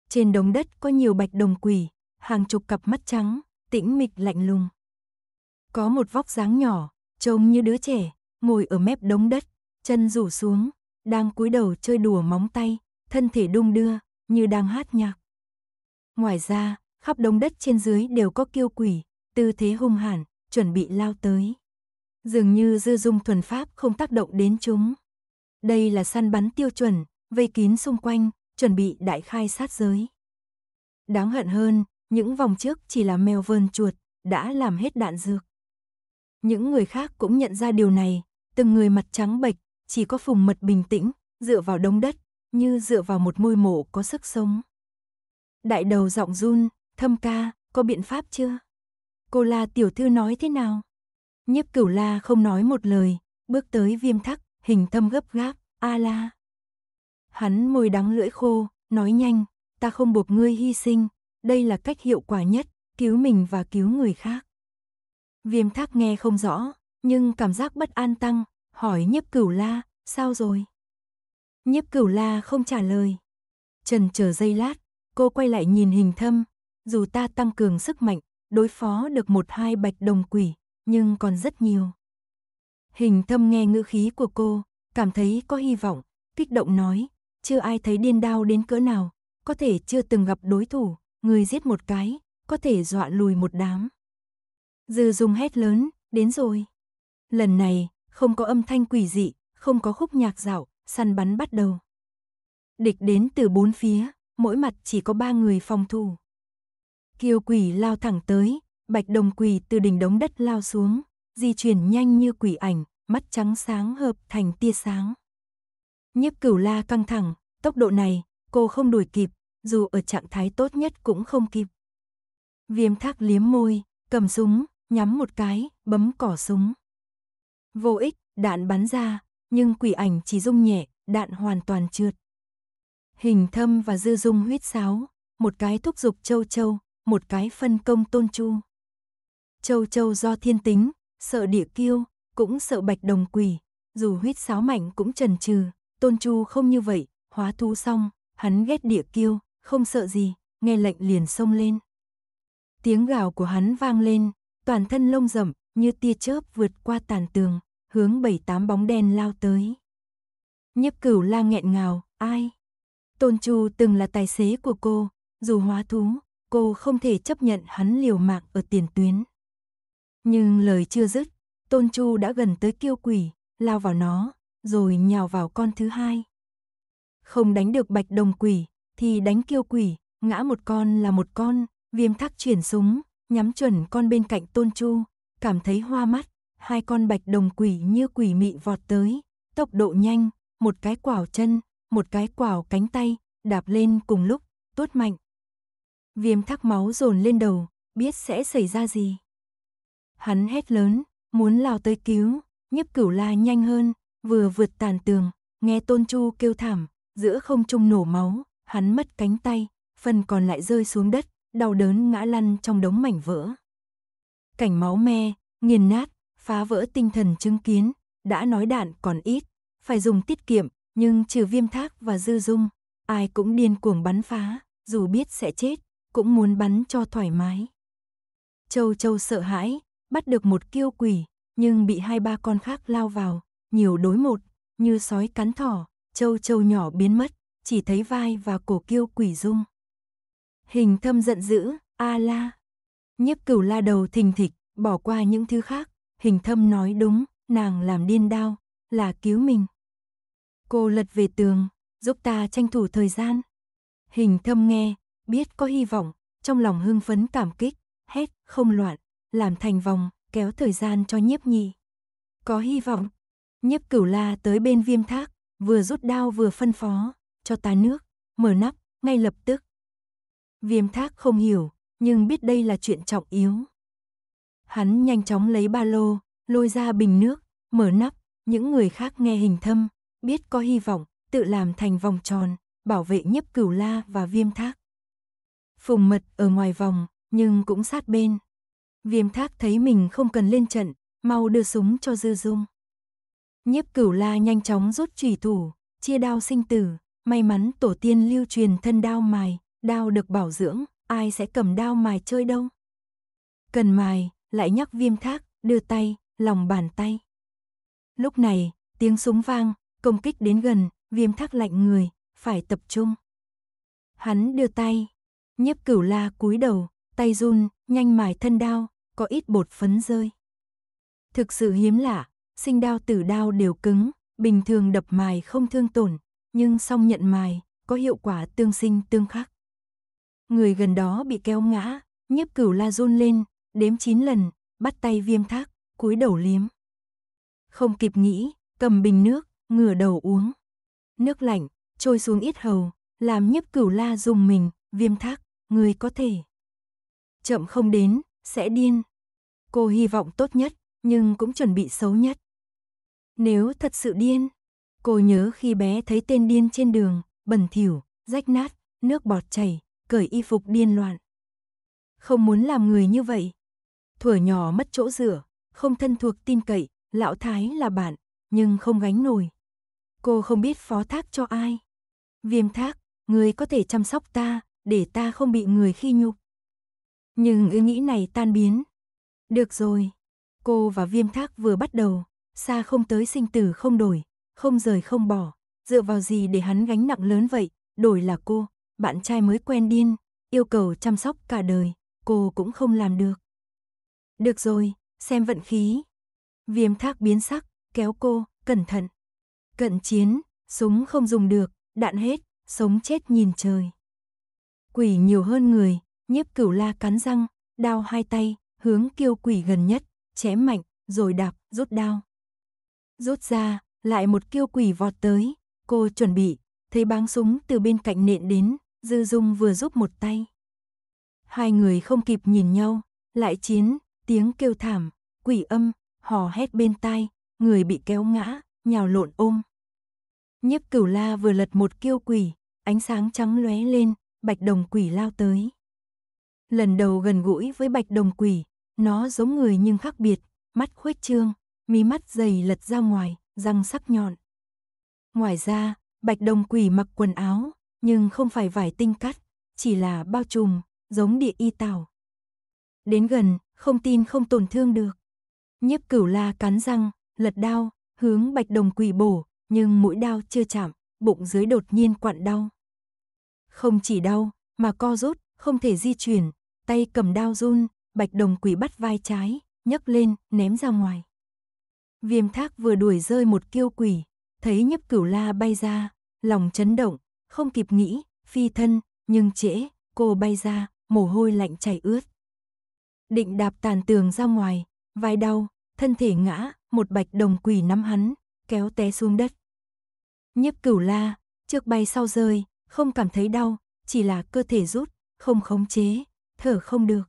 Trên đống đất có nhiều bạch đồng quỷ, hàng chục cặp mắt trắng, tĩnh mịch lạnh lùng. Có một vóc dáng nhỏ, trông như đứa trẻ, ngồi ở mép đống đất, chân rủ xuống, đang cúi đầu chơi đùa móng tay, thân thể đung đưa, như đang hát nhạc. Ngoài ra, khắp đông đất trên dưới đều có kiêu quỷ, tư thế hung hãn chuẩn bị lao tới. Dường như dư dung thuần pháp không tác động đến chúng. Đây là săn bắn tiêu chuẩn, vây kín xung quanh, chuẩn bị đại khai sát giới. Đáng hận hơn, những vòng trước chỉ là mèo vơn chuột, đã làm hết đạn dược. Những người khác cũng nhận ra điều này, từng người mặt trắng bệch, chỉ có phùng mật bình tĩnh, dựa vào đông đất, như dựa vào một môi mộ có sức sống. Đại đầu giọng run, thâm ca, có biện pháp chưa? Cô la tiểu thư nói thế nào? Nhiếp cửu la không nói một lời, bước tới viêm thắc, hình thâm gấp gáp, a la. Hắn môi đắng lưỡi khô, nói nhanh, ta không buộc ngươi hy sinh, đây là cách hiệu quả nhất, cứu mình và cứu người khác. Viêm thắc nghe không rõ, nhưng cảm giác bất an tăng, hỏi nhiếp cửu la, sao rồi? Nhiếp cửu la không trả lời. Trần chờ giây lát, Cô quay lại nhìn hình thâm, dù ta tăng cường sức mạnh, đối phó được một hai bạch đồng quỷ, nhưng còn rất nhiều. Hình thâm nghe ngữ khí của cô, cảm thấy có hy vọng, kích động nói, chưa ai thấy điên đao đến cỡ nào, có thể chưa từng gặp đối thủ, người giết một cái, có thể dọa lùi một đám. Dư dùng hét lớn, đến rồi. Lần này, không có âm thanh quỷ dị, không có khúc nhạc dạo, săn bắn bắt đầu. Địch đến từ bốn phía, mỗi mặt chỉ có ba người phòng thủ. Kiều quỷ lao thẳng tới, bạch đồng quỷ từ đỉnh đống đất lao xuống, di chuyển nhanh như quỷ ảnh, mắt trắng sáng hợp thành tia sáng. Nhiếp cửu la căng thẳng, tốc độ này, cô không đuổi kịp, dù ở trạng thái tốt nhất cũng không kịp. Viêm thác liếm môi, cầm súng, nhắm một cái, bấm cỏ súng. Vô ích, đạn bắn ra, nhưng quỷ ảnh chỉ rung nhẹ, đạn hoàn toàn trượt. Hình thâm và dư dung huyết sáo, một cái thúc dục châu châu, một cái phân công tôn chu. Châu châu do thiên tính, sợ địa kiêu, cũng sợ bạch đồng quỷ, dù huyết sáo mạnh cũng trần trừ, tôn chu không như vậy, hóa thu xong, hắn ghét địa kiêu, không sợ gì, nghe lệnh liền xông lên. Tiếng gào của hắn vang lên, toàn thân lông rậm như tia chớp vượt qua tàn tường, hướng bảy tám bóng đen lao tới. Nhiếp cửu la nghẹn ngào, ai? Tôn Chu từng là tài xế của cô, dù hóa thú, cô không thể chấp nhận hắn liều mạng ở tiền tuyến. Nhưng lời chưa dứt, Tôn Chu đã gần tới kiêu quỷ, lao vào nó, rồi nhào vào con thứ hai. Không đánh được bạch đồng quỷ, thì đánh kiêu quỷ, ngã một con là một con, viêm thác chuyển súng, nhắm chuẩn con bên cạnh Tôn Chu, cảm thấy hoa mắt, hai con bạch đồng quỷ như quỷ mị vọt tới, tốc độ nhanh, một cái quảo chân, một cái quảo cánh tay, đạp lên cùng lúc, tốt mạnh. Viêm thắc máu dồn lên đầu, biết sẽ xảy ra gì. Hắn hét lớn, muốn lao tới cứu, nhấp cửu la nhanh hơn, vừa vượt tàn tường, nghe tôn chu kêu thảm, giữa không trung nổ máu, hắn mất cánh tay, phần còn lại rơi xuống đất, đau đớn ngã lăn trong đống mảnh vỡ. Cảnh máu me, nghiền nát, phá vỡ tinh thần chứng kiến, đã nói đạn còn ít, phải dùng tiết kiệm, nhưng trừ viêm thác và dư dung, ai cũng điên cuồng bắn phá, dù biết sẽ chết, cũng muốn bắn cho thoải mái. Châu Châu sợ hãi, bắt được một kiêu quỷ, nhưng bị hai ba con khác lao vào, nhiều đối một, như sói cắn thỏ, Châu Châu nhỏ biến mất, chỉ thấy vai và cổ kiêu quỷ dung. Hình thâm giận dữ, a à la. Nhiếp cửu la đầu thình thịch, bỏ qua những thứ khác, hình thâm nói đúng, nàng làm điên đau là cứu mình. Cô lật về tường, giúp ta tranh thủ thời gian. Hình thâm nghe, biết có hy vọng, trong lòng hưng phấn cảm kích, hét không loạn, làm thành vòng, kéo thời gian cho nhiếp nhị. Có hy vọng, nhiếp cửu la tới bên viêm thác, vừa rút đao vừa phân phó, cho ta nước, mở nắp, ngay lập tức. Viêm thác không hiểu, nhưng biết đây là chuyện trọng yếu. Hắn nhanh chóng lấy ba lô, lôi ra bình nước, mở nắp, những người khác nghe hình thâm, biết có hy vọng, tự làm thành vòng tròn, bảo vệ nhiếp cửu la và viêm thác. Phùng mật ở ngoài vòng, nhưng cũng sát bên. Viêm thác thấy mình không cần lên trận, mau đưa súng cho dư dung. Nhiếp cửu la nhanh chóng rút trùy thủ, chia đao sinh tử, may mắn tổ tiên lưu truyền thân đao mài, đao được bảo dưỡng, ai sẽ cầm đao mài chơi đâu. Cần mài, lại nhắc viêm thác, đưa tay, lòng bàn tay. Lúc này, tiếng súng vang, Công kích đến gần, viêm thác lạnh người, phải tập trung. Hắn đưa tay, nhiếp cửu la cúi đầu, tay run, nhanh mài thân đao, có ít bột phấn rơi. Thực sự hiếm lạ, sinh đao tử đao đều cứng, bình thường đập mài không thương tổn, nhưng song nhận mài, có hiệu quả tương sinh tương khắc. Người gần đó bị kéo ngã, nhiếp cửu la run lên, đếm 9 lần, bắt tay viêm thác, cúi đầu liếm. Không kịp nghĩ, cầm bình nước, ngửa đầu uống. Nước lạnh, trôi xuống ít hầu, làm nhiếp cửu la dùng mình, viêm thác, người có thể. Chậm không đến, sẽ điên. Cô hy vọng tốt nhất, nhưng cũng chuẩn bị xấu nhất. Nếu thật sự điên, cô nhớ khi bé thấy tên điên trên đường, bẩn thỉu, rách nát, nước bọt chảy, cởi y phục điên loạn. Không muốn làm người như vậy. Thuở nhỏ mất chỗ rửa không thân thuộc tin cậy, lão thái là bạn, nhưng không gánh nổi. Cô không biết phó thác cho ai. Viêm thác, người có thể chăm sóc ta, để ta không bị người khi nhục. Nhưng ý nghĩ này tan biến. Được rồi. Cô và viêm thác vừa bắt đầu, xa không tới sinh tử không đổi, không rời không bỏ. Dựa vào gì để hắn gánh nặng lớn vậy, đổi là cô, bạn trai mới quen điên, yêu cầu chăm sóc cả đời, cô cũng không làm được. Được rồi, xem vận khí. Viêm thác biến sắc, kéo cô, cẩn thận cận chiến, súng không dùng được, đạn hết, sống chết nhìn trời. Quỷ nhiều hơn người, nhiếp cửu la cắn răng, đao hai tay, hướng kiêu quỷ gần nhất, chém mạnh, rồi đạp, rút đao. Rút ra, lại một kiêu quỷ vọt tới, cô chuẩn bị, thấy báng súng từ bên cạnh nện đến, dư dung vừa giúp một tay. Hai người không kịp nhìn nhau, lại chiến, tiếng kêu thảm, quỷ âm, hò hét bên tai, người bị kéo ngã, nhào lộn ôm. Nhiếp cửu la vừa lật một kiêu quỷ, ánh sáng trắng lóe lên, bạch đồng quỷ lao tới. Lần đầu gần gũi với bạch đồng quỷ, nó giống người nhưng khác biệt, mắt khuếch trương, mí mắt dày lật ra ngoài, răng sắc nhọn. Ngoài ra, bạch đồng quỷ mặc quần áo, nhưng không phải vải tinh cắt, chỉ là bao trùm, giống địa y tảo. Đến gần, không tin không tổn thương được. Nhiếp cửu la cắn răng, lật đao, hướng bạch đồng quỳ bổ, nhưng mũi đao chưa chạm, bụng dưới đột nhiên quặn đau. Không chỉ đau, mà co rút, không thể di chuyển, tay cầm đao run, bạch đồng quỷ bắt vai trái, nhấc lên, ném ra ngoài. Viêm thác vừa đuổi rơi một kiêu quỷ, thấy nhấp cửu la bay ra, lòng chấn động, không kịp nghĩ, phi thân, nhưng trễ, cô bay ra, mồ hôi lạnh chảy ướt. Định đạp tàn tường ra ngoài, vai đau, thân thể ngã, một bạch đồng quỳ nắm hắn, kéo té xuống đất. Nhiếp cửu la, trước bay sau rơi, không cảm thấy đau, chỉ là cơ thể rút, không khống chế, thở không được.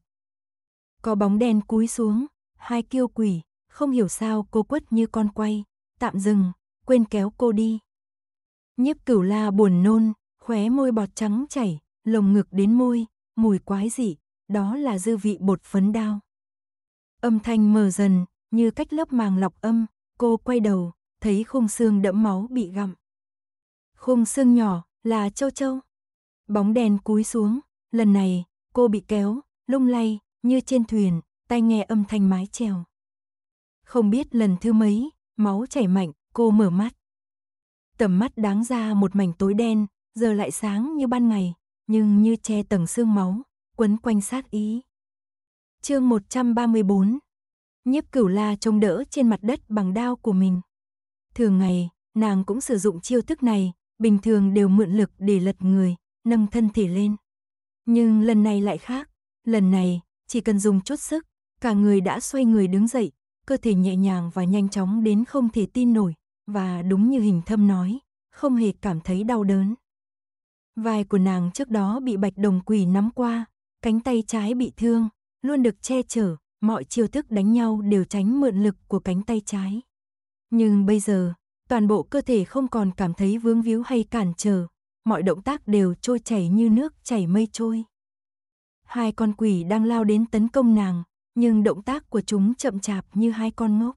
Có bóng đen cúi xuống, hai kiêu quỷ, không hiểu sao cô quất như con quay, tạm dừng, quên kéo cô đi. Nhiếp cửu la buồn nôn, khóe môi bọt trắng chảy, lồng ngực đến môi, mùi quái dị, đó là dư vị bột phấn đao. Âm thanh mờ dần, như cách lớp màng lọc âm, cô quay đầu, thấy khung xương đẫm máu bị gặm. Khung xương nhỏ là châu châu. Bóng đèn cúi xuống, lần này, cô bị kéo, lung lay, như trên thuyền, tai nghe âm thanh mái trèo. Không biết lần thứ mấy, máu chảy mạnh, cô mở mắt. Tầm mắt đáng ra một mảnh tối đen, giờ lại sáng như ban ngày, nhưng như che tầng xương máu, quấn quanh sát ý. Chương 134, Nhiếp cửu la trông đỡ trên mặt đất bằng đao của mình. Thường ngày, nàng cũng sử dụng chiêu thức này, bình thường đều mượn lực để lật người, nâng thân thể lên. Nhưng lần này lại khác, lần này, chỉ cần dùng chút sức, cả người đã xoay người đứng dậy, cơ thể nhẹ nhàng và nhanh chóng đến không thể tin nổi, và đúng như hình thâm nói, không hề cảm thấy đau đớn. Vai của nàng trước đó bị bạch đồng quỷ nắm qua, cánh tay trái bị thương, luôn được che chở, mọi chiêu thức đánh nhau đều tránh mượn lực của cánh tay trái. Nhưng bây giờ, toàn bộ cơ thể không còn cảm thấy vướng víu hay cản trở, mọi động tác đều trôi chảy như nước chảy mây trôi. Hai con quỷ đang lao đến tấn công nàng, nhưng động tác của chúng chậm chạp như hai con ngốc.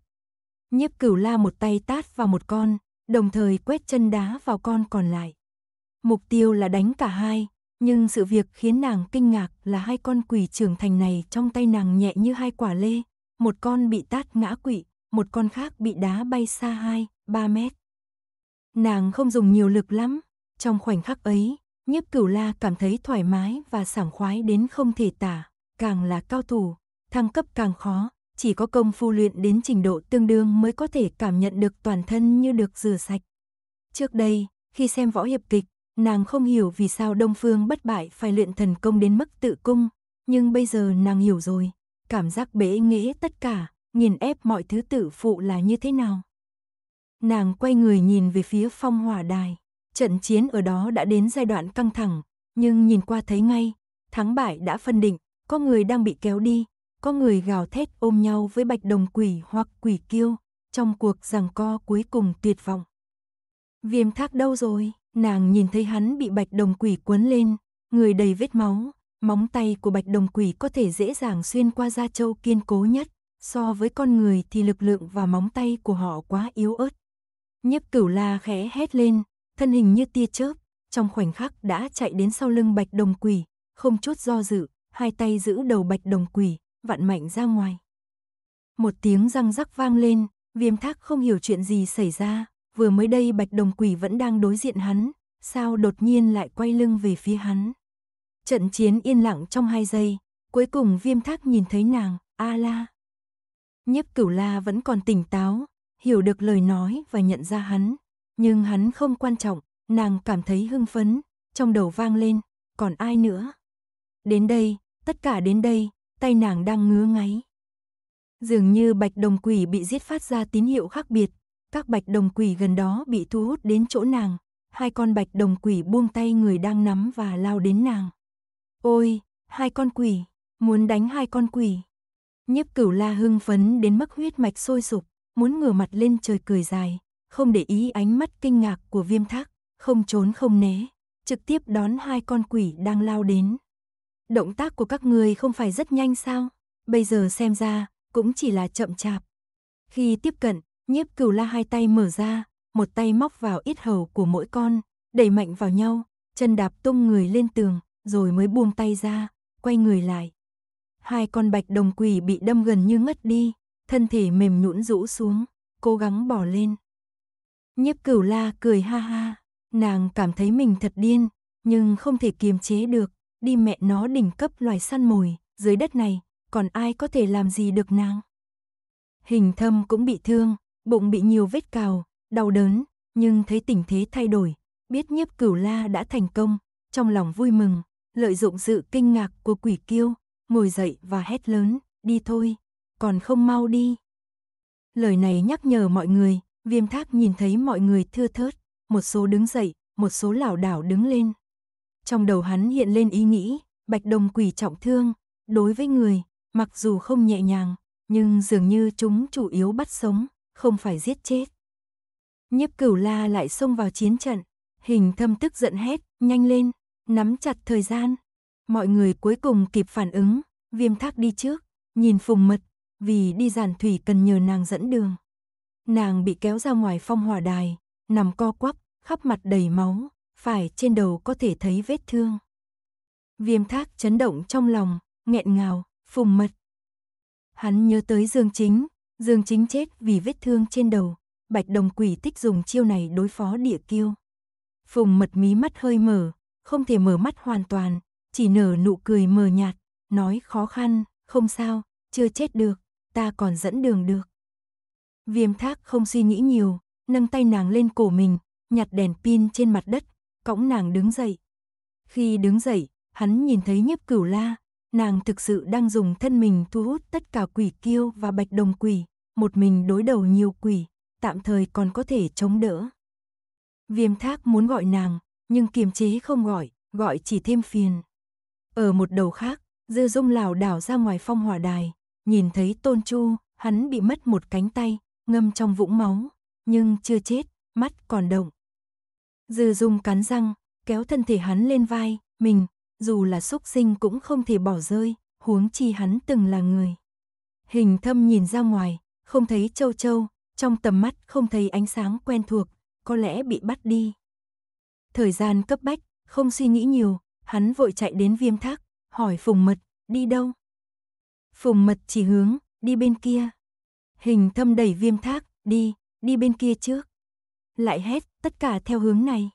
Nhiếp cửu la một tay tát vào một con, đồng thời quét chân đá vào con còn lại. Mục tiêu là đánh cả hai, nhưng sự việc khiến nàng kinh ngạc là hai con quỷ trưởng thành này trong tay nàng nhẹ như hai quả lê, một con bị tát ngã quỵ, một con khác bị đá bay xa hai, ba mét. Nàng không dùng nhiều lực lắm, trong khoảnh khắc ấy, nhiếp cửu la cảm thấy thoải mái và sảng khoái đến không thể tả, càng là cao thủ, thăng cấp càng khó, chỉ có công phu luyện đến trình độ tương đương mới có thể cảm nhận được toàn thân như được rửa sạch. Trước đây, khi xem võ hiệp kịch, Nàng không hiểu vì sao Đông Phương bất bại phải luyện thần công đến mức tự cung, nhưng bây giờ nàng hiểu rồi, cảm giác bế nghĩa tất cả, nhìn ép mọi thứ tự phụ là như thế nào. Nàng quay người nhìn về phía phong hỏa đài, trận chiến ở đó đã đến giai đoạn căng thẳng, nhưng nhìn qua thấy ngay, thắng bại đã phân định, có người đang bị kéo đi, có người gào thét ôm nhau với bạch đồng quỷ hoặc quỷ kiêu, trong cuộc giằng co cuối cùng tuyệt vọng. Viêm thác đâu rồi? nàng nhìn thấy hắn bị bạch đồng quỷ cuốn lên, người đầy vết máu, móng tay của bạch đồng quỷ có thể dễ dàng xuyên qua da châu kiên cố nhất, so với con người thì lực lượng và móng tay của họ quá yếu ớt. Nhiếp cửu la khẽ hét lên, thân hình như tia chớp, trong khoảnh khắc đã chạy đến sau lưng bạch đồng quỷ, không chút do dự, hai tay giữ đầu bạch đồng quỷ, vặn mạnh ra ngoài. Một tiếng răng rắc vang lên, viêm thác không hiểu chuyện gì xảy ra, vừa mới đây bạch đồng quỷ vẫn đang đối diện hắn, sao đột nhiên lại quay lưng về phía hắn. Trận chiến yên lặng trong hai giây, cuối cùng viêm thác nhìn thấy nàng, a la. Nhiếp cửu la vẫn còn tỉnh táo, hiểu được lời nói và nhận ra hắn, nhưng hắn không quan trọng, nàng cảm thấy hưng phấn, trong đầu vang lên, còn ai nữa. Đến đây, tất cả đến đây, tay nàng đang ngứa ngáy. Dường như bạch đồng quỷ bị giết phát ra tín hiệu khác biệt, các bạch đồng quỷ gần đó bị thu hút đến chỗ nàng, hai con bạch đồng quỷ buông tay người đang nắm và lao đến nàng. Ôi, hai con quỷ, muốn đánh hai con quỷ. Nhiếp cửu la hưng phấn đến mức huyết mạch sôi sục, muốn ngửa mặt lên trời cười dài, không để ý ánh mắt kinh ngạc của viêm thác, không trốn không né, trực tiếp đón hai con quỷ đang lao đến. Động tác của các người không phải rất nhanh sao, bây giờ xem ra, cũng chỉ là chậm chạp. Khi tiếp cận, Nhiếp cửu la hai tay mở ra, một tay móc vào ít hầu của mỗi con, đẩy mạnh vào nhau, chân đạp tung người lên tường, rồi mới buông tay ra, quay người lại. Hai con bạch đồng quỷ bị đâm gần như ngất đi, thân thể mềm nhũn rũ xuống, cố gắng bỏ lên. Nhiếp cửu la cười ha ha, nàng cảm thấy mình thật điên, nhưng không thể kiềm chế được, đi mẹ nó đỉnh cấp loài săn mồi, dưới đất này, còn ai có thể làm gì được nàng. Hình thâm cũng bị thương, bụng bị nhiều vết cào, đau đớn, nhưng thấy tình thế thay đổi, biết nhiếp cửu la đã thành công, trong lòng vui mừng, lợi dụng sự kinh ngạc của quỷ kiêu, ngồi dậy và hét lớn, đi thôi, còn không mau đi. Lời này nhắc nhở mọi người, viêm thác nhìn thấy mọi người thưa thớt, một số đứng dậy, một số lảo đảo đứng lên. Trong đầu hắn hiện lên ý nghĩ, bạch đồng quỷ trọng thương, đối với người, mặc dù không nhẹ nhàng, nhưng dường như chúng chủ yếu bắt sống, không phải giết chết. Nhiếp cửu la lại xông vào chiến trận, hình thâm tức giận hét, nhanh lên, nắm chặt thời gian. Mọi người cuối cùng kịp phản ứng, viêm thác đi trước, nhìn phùng mật, vì đi giàn thủy cần nhờ nàng dẫn đường. Nàng bị kéo ra ngoài phong hỏa đài, nằm co quắp, khắp mặt đầy máu, phải trên đầu có thể thấy vết thương. Viêm thác chấn động trong lòng, nghẹn ngào, phùng mật. Hắn nhớ tới Dương Chính, Dương Chính chết vì vết thương trên đầu, Bạch Đồng Quỷ tích dùng chiêu này đối phó địa kiêu. Phùng mật mí mắt hơi mở, không thể mở mắt hoàn toàn, chỉ nở nụ cười mờ nhạt, nói khó khăn, không sao, chưa chết được, ta còn dẫn đường được. Viêm thác không suy nghĩ nhiều, nâng tay nàng lên cổ mình, nhặt đèn pin trên mặt đất, cõng nàng đứng dậy. Khi đứng dậy, hắn nhìn thấy nhiếp cửu la, nàng thực sự đang dùng thân mình thu hút tất cả quỷ kiêu và bạch đồng quỷ, một mình đối đầu nhiều quỷ, tạm thời còn có thể chống đỡ. Viêm thác muốn gọi nàng, nhưng kiềm chế không gọi, gọi chỉ thêm phiền. Ở một đầu khác, dư dung lảo đảo ra ngoài phong hỏa đài, nhìn thấy tôn chu, hắn bị mất một cánh tay, ngâm trong vũng máu, nhưng chưa chết, mắt còn động. Dư dung cắn răng, kéo thân thể hắn lên vai, mình, dù là xúc sinh cũng không thể bỏ rơi, huống chi hắn từng là người. Hình thâm nhìn ra ngoài, không thấy châu châu, trong tầm mắt không thấy ánh sáng quen thuộc, có lẽ bị bắt đi. Thời gian cấp bách, không suy nghĩ nhiều, hắn vội chạy đến viêm thác, hỏi Phùng Mật, đi đâu? Phùng Mật chỉ hướng, đi bên kia. Hình thâm đẩy viêm thác, đi, đi bên kia trước. Lại hét, tất cả theo hướng này.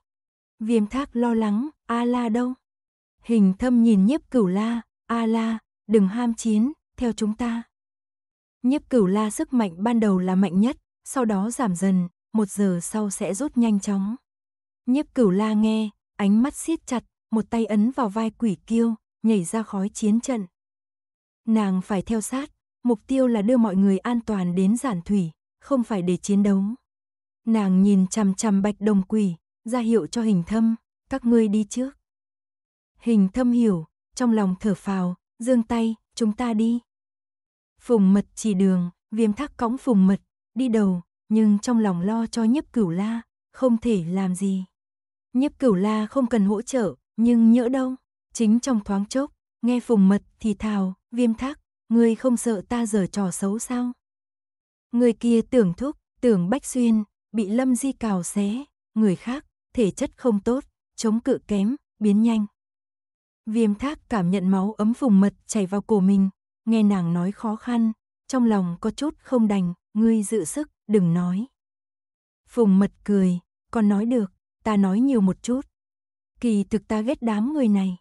Viêm thác lo lắng, A-la à đâu? hình thâm nhìn nhiếp cửu la, a la, đừng ham chiến, theo chúng ta. Nhiếp cửu la sức mạnh ban đầu là mạnh nhất, sau đó giảm dần, một giờ sau sẽ rút nhanh chóng. Nhiếp cửu la nghe, ánh mắt siết chặt, một tay ấn vào vai quỷ kiêu, nhảy ra khói chiến trận. Nàng phải theo sát, mục tiêu là đưa mọi người an toàn đến giản thủy, không phải để chiến đấu. Nàng nhìn chằm chằm bạch đồng quỷ, ra hiệu cho hình thâm, các ngươi đi trước. Hình thâm hiểu, trong lòng thở phào, dương tay, chúng ta đi. Phùng mật chỉ đường, viêm thắc cõng phùng mật, đi đầu, nhưng trong lòng lo cho nhiếp cửu la, không thể làm gì. Nhiếp cửu la không cần hỗ trợ, nhưng nhỡ đâu, chính trong thoáng chốc, nghe phùng mật thì thào, viêm thắc, người không sợ ta giở trò xấu sao? Người kia tưởng thúc, tưởng bách xuyên, bị lâm di cào xé, người khác, thể chất không tốt, chống cự kém, biến nhanh. Viêm thác cảm nhận máu ấm vùng mật chảy vào cổ mình, nghe nàng nói khó khăn, trong lòng có chút không đành, ngươi dự sức, đừng nói. Phùng mật cười, còn nói được, ta nói nhiều một chút. Kỳ thực ta ghét đám người này.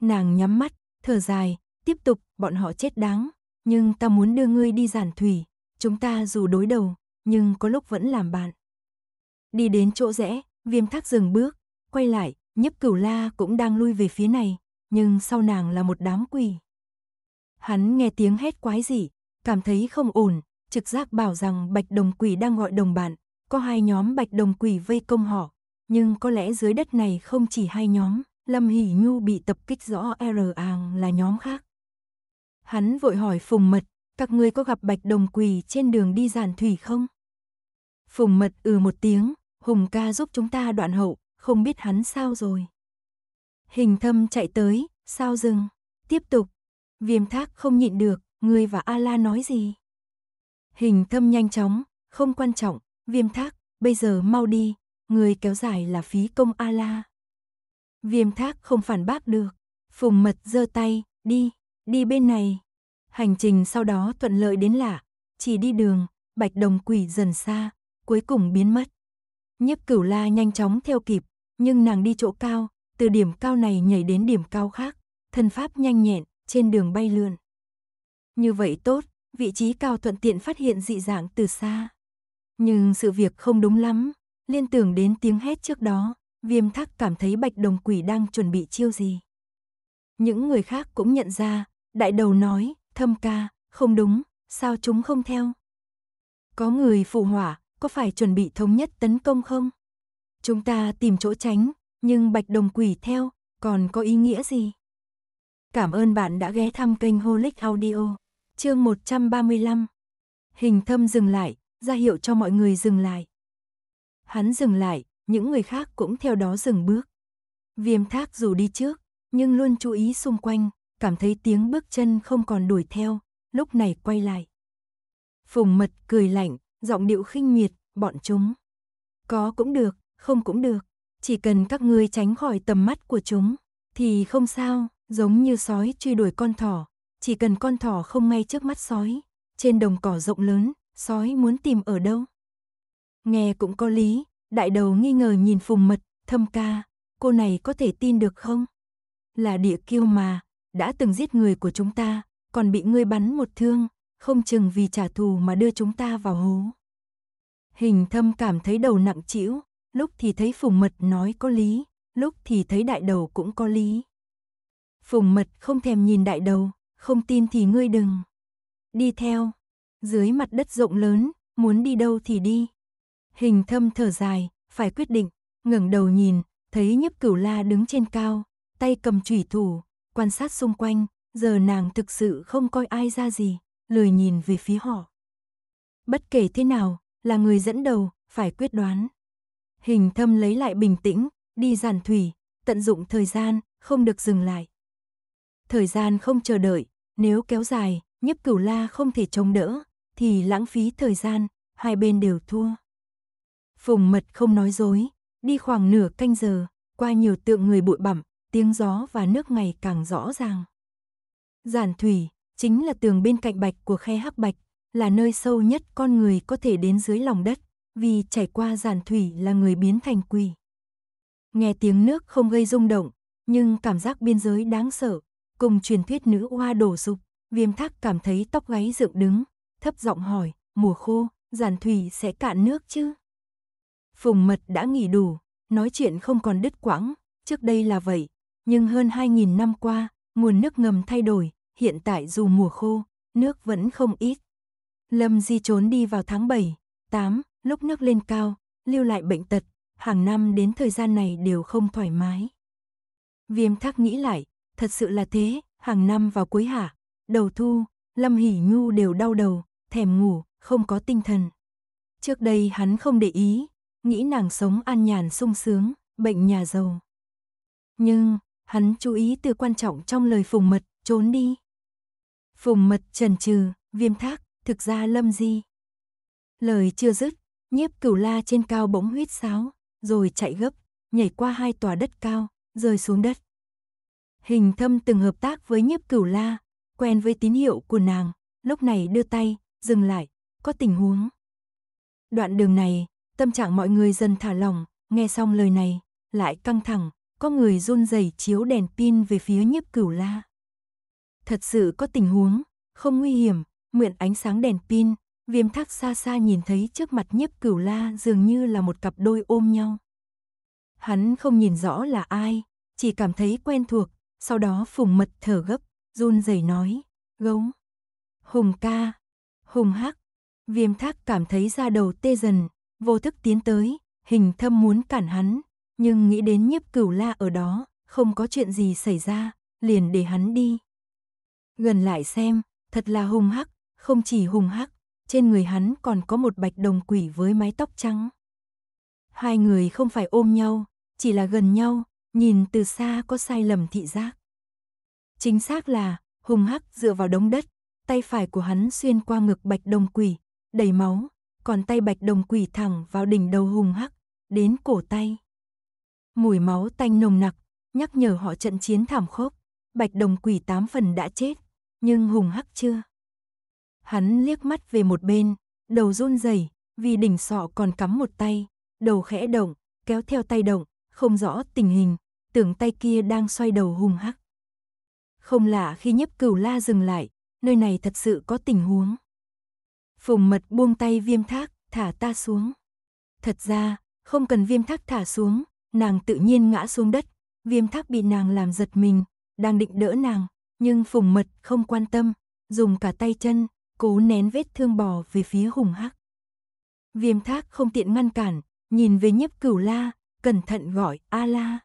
Nàng nhắm mắt, thở dài, tiếp tục, bọn họ chết đáng, nhưng ta muốn đưa ngươi đi giản thủy, chúng ta dù đối đầu, nhưng có lúc vẫn làm bạn. Đi đến chỗ rẽ, viêm thác dừng bước, quay lại, nhấp cửu la cũng đang lui về phía này, nhưng sau nàng là một đám quỷ. Hắn nghe tiếng hét quái dị, cảm thấy không ổn, trực giác bảo rằng bạch đồng quỷ đang gọi đồng bạn, có hai nhóm bạch đồng quỷ vây công họ, nhưng có lẽ dưới đất này không chỉ hai nhóm, Lâm Hỷ Nhu bị tập kích rõ R Ang là nhóm khác. Hắn vội hỏi Phùng Mật, các người có gặp bạch đồng quỷ trên đường đi giàn thủy không? Phùng Mật ừ một tiếng, Hùng ca giúp chúng ta đoạn hậu, không biết hắn sao rồi. Hình thâm chạy tới, sao dừng, tiếp tục. Viêm thác không nhịn được, ngươi và A-la nói gì? Hình thâm nhanh chóng, không quan trọng, viêm thác, bây giờ mau đi, người kéo dài là phí công A-la. Viêm thác không phản bác được, phùng mật giơ tay, đi, đi bên này. Hành trình sau đó thuận lợi đến lạ, chỉ đi đường, bạch đồng quỷ dần xa, cuối cùng biến mất. Nhiếp cửu la nhanh chóng theo kịp, nhưng nàng đi chỗ cao, từ điểm cao này nhảy đến điểm cao khác, thân pháp nhanh nhẹn, trên đường bay lượn. Như vậy tốt, vị trí cao thuận tiện phát hiện dị dạng từ xa. Nhưng sự việc không đúng lắm, liên tưởng đến tiếng hét trước đó, viêm thắc cảm thấy bạch đồng quỷ đang chuẩn bị chiêu gì. Những người khác cũng nhận ra, đại đầu nói, thâm ca, không đúng, sao chúng không theo? Có người phụ hỏa, có phải chuẩn bị thống nhất tấn công không? Chúng ta tìm chỗ tránh, nhưng bạch đồng quỷ theo, còn có ý nghĩa gì? Cảm ơn bạn đã ghé thăm kênh Holic Audio, chương 135. Hình thâm dừng lại, ra hiệu cho mọi người dừng lại. Hắn dừng lại, những người khác cũng theo đó dừng bước. Viêm thác dù đi trước, nhưng luôn chú ý xung quanh, cảm thấy tiếng bước chân không còn đuổi theo, lúc này quay lại. Phùng mật cười lạnh, giọng điệu khinh miệt, bọn chúng. Có cũng được, không cũng được chỉ cần các ngươi tránh khỏi tầm mắt của chúng, thì không sao, giống như sói truy đuổi con thỏ, chỉ cần con thỏ không ngay trước mắt sói, trên đồng cỏ rộng lớn, sói muốn tìm ở đâu. Nghe cũng có lý, đại đầu nghi ngờ nhìn phùng mật, thâm ca, cô này có thể tin được không? Là địa kiêu mà, đã từng giết người của chúng ta, còn bị ngươi bắn một thương, không chừng vì trả thù mà đưa chúng ta vào hố. Hình thâm cảm thấy đầu nặng trĩu, lúc thì thấy Phùng Mật nói có lý, lúc thì thấy đại đầu cũng có lý. Phùng Mật không thèm nhìn đại đầu, không tin thì ngươi đừng. Đi theo, dưới mặt đất rộng lớn, muốn đi đâu thì đi. Hình thâm thở dài, phải quyết định, ngẩng đầu nhìn, thấy nhấp cửu la đứng trên cao, tay cầm chủy thủ, quan sát xung quanh, giờ nàng thực sự không coi ai ra gì, lười nhìn về phía họ. Bất kể thế nào, là người dẫn đầu, phải quyết đoán. Hình thâm lấy lại bình tĩnh, đi giàn thủy, tận dụng thời gian, không được dừng lại. Thời gian không chờ đợi, nếu kéo dài, nhấp cửu la không thể chống đỡ, thì lãng phí thời gian, hai bên đều thua. Phùng mật không nói dối, đi khoảng nửa canh giờ, qua nhiều tượng người bụi bặm, tiếng gió và nước ngày càng rõ ràng. Giản thủy, chính là tường bên cạnh bạch của khe hắc bạch, là nơi sâu nhất con người có thể đến dưới lòng đất, vì trải qua giàn thủy là người biến thành quỷ. Nghe tiếng nước không gây rung động, nhưng cảm giác biên giới đáng sợ, cùng truyền thuyết nữ hoa đổ sụp, viêm thác cảm thấy tóc gáy dựng đứng, thấp giọng hỏi, mùa khô, giàn thủy sẽ cạn nước chứ? Phùng mật đã nghỉ đủ, nói chuyện không còn đứt quãng, trước đây là vậy, nhưng hơn 2.000 năm qua, nguồn nước ngầm thay đổi, hiện tại dù mùa khô, nước vẫn không ít. Lâm Di trốn đi vào tháng 7, 8, lúc nước lên cao, lưu lại bệnh tật, hàng năm đến thời gian này đều không thoải mái. Viêm thác nghĩ lại, thật sự là thế, hàng năm vào cuối hạ, đầu thu, Lâm Hỷ Nhu đều đau đầu, thèm ngủ, không có tinh thần. Trước đây hắn không để ý, nghĩ nàng sống an nhàn sung sướng, bệnh nhà giàu. Nhưng, hắn chú ý từ quan trọng trong lời phùng mật, trốn đi. Phùng mật trần trừ, viêm thác, thực ra lâm di. Lời chưa dứt, Nhiếp cửu la trên cao bỗng huýt sáo, rồi chạy gấp, nhảy qua hai tòa đất cao, rơi xuống đất. Hình thâm từng hợp tác với nhiếp cửu la, quen với tín hiệu của nàng, lúc này đưa tay, dừng lại, có tình huống. Đoạn đường này, tâm trạng mọi người dần thả lỏng, nghe xong lời này, lại căng thẳng, có người run rẩy chiếu đèn pin về phía nhiếp cửu la. Thật sự có tình huống, không nguy hiểm, mượn ánh sáng đèn pin, Viêm thác xa xa nhìn thấy trước mặt nhiếp cửu la dường như là một cặp đôi ôm nhau. Hắn không nhìn rõ là ai, chỉ cảm thấy quen thuộc, sau đó phùng mật thở gấp, run rẩy nói, gấu. Hùng ca, hùng hắc, viêm thác cảm thấy da đầu tê dần, vô thức tiến tới, hình thâm muốn cản hắn, nhưng nghĩ đến nhiếp cửu la ở đó, không có chuyện gì xảy ra, liền để hắn đi. Gần lại xem, thật là hùng hắc, không chỉ hùng hắc, trên người hắn còn có một bạch đồng quỷ với mái tóc trắng. Hai người không phải ôm nhau, chỉ là gần nhau, nhìn từ xa có sai lầm thị giác. Chính xác là, hùng hắc dựa vào đống đất, tay phải của hắn xuyên qua ngực bạch đồng quỷ, đầy máu, còn tay bạch đồng quỷ thẳng vào đỉnh đầu hùng hắc, đến cổ tay. Mùi máu tanh nồng nặc, nhắc nhở họ trận chiến thảm khốc, bạch đồng quỷ tám phần đã chết, nhưng hùng hắc chưa. Hắn liếc mắt về một bên, đầu run rẩy vì đỉnh sọ còn cắm một tay, đầu khẽ động, kéo theo tay động, không rõ tình hình, tưởng tay kia đang xoay đầu hung hắc. Không lạ khi nhấp cửu la dừng lại, nơi này thật sự có tình huống. Phùng mật buông tay viêm thác, thả ta xuống. Thật ra, không cần viêm thác thả xuống, nàng tự nhiên ngã xuống đất, viêm thác bị nàng làm giật mình, đang định đỡ nàng, nhưng phùng mật không quan tâm, dùng cả tay chân, cố nén vết thương bò về phía hùng hắc. Viêm thác không tiện ngăn cản, nhìn về nhiếp cửu la, cẩn thận gọi A la.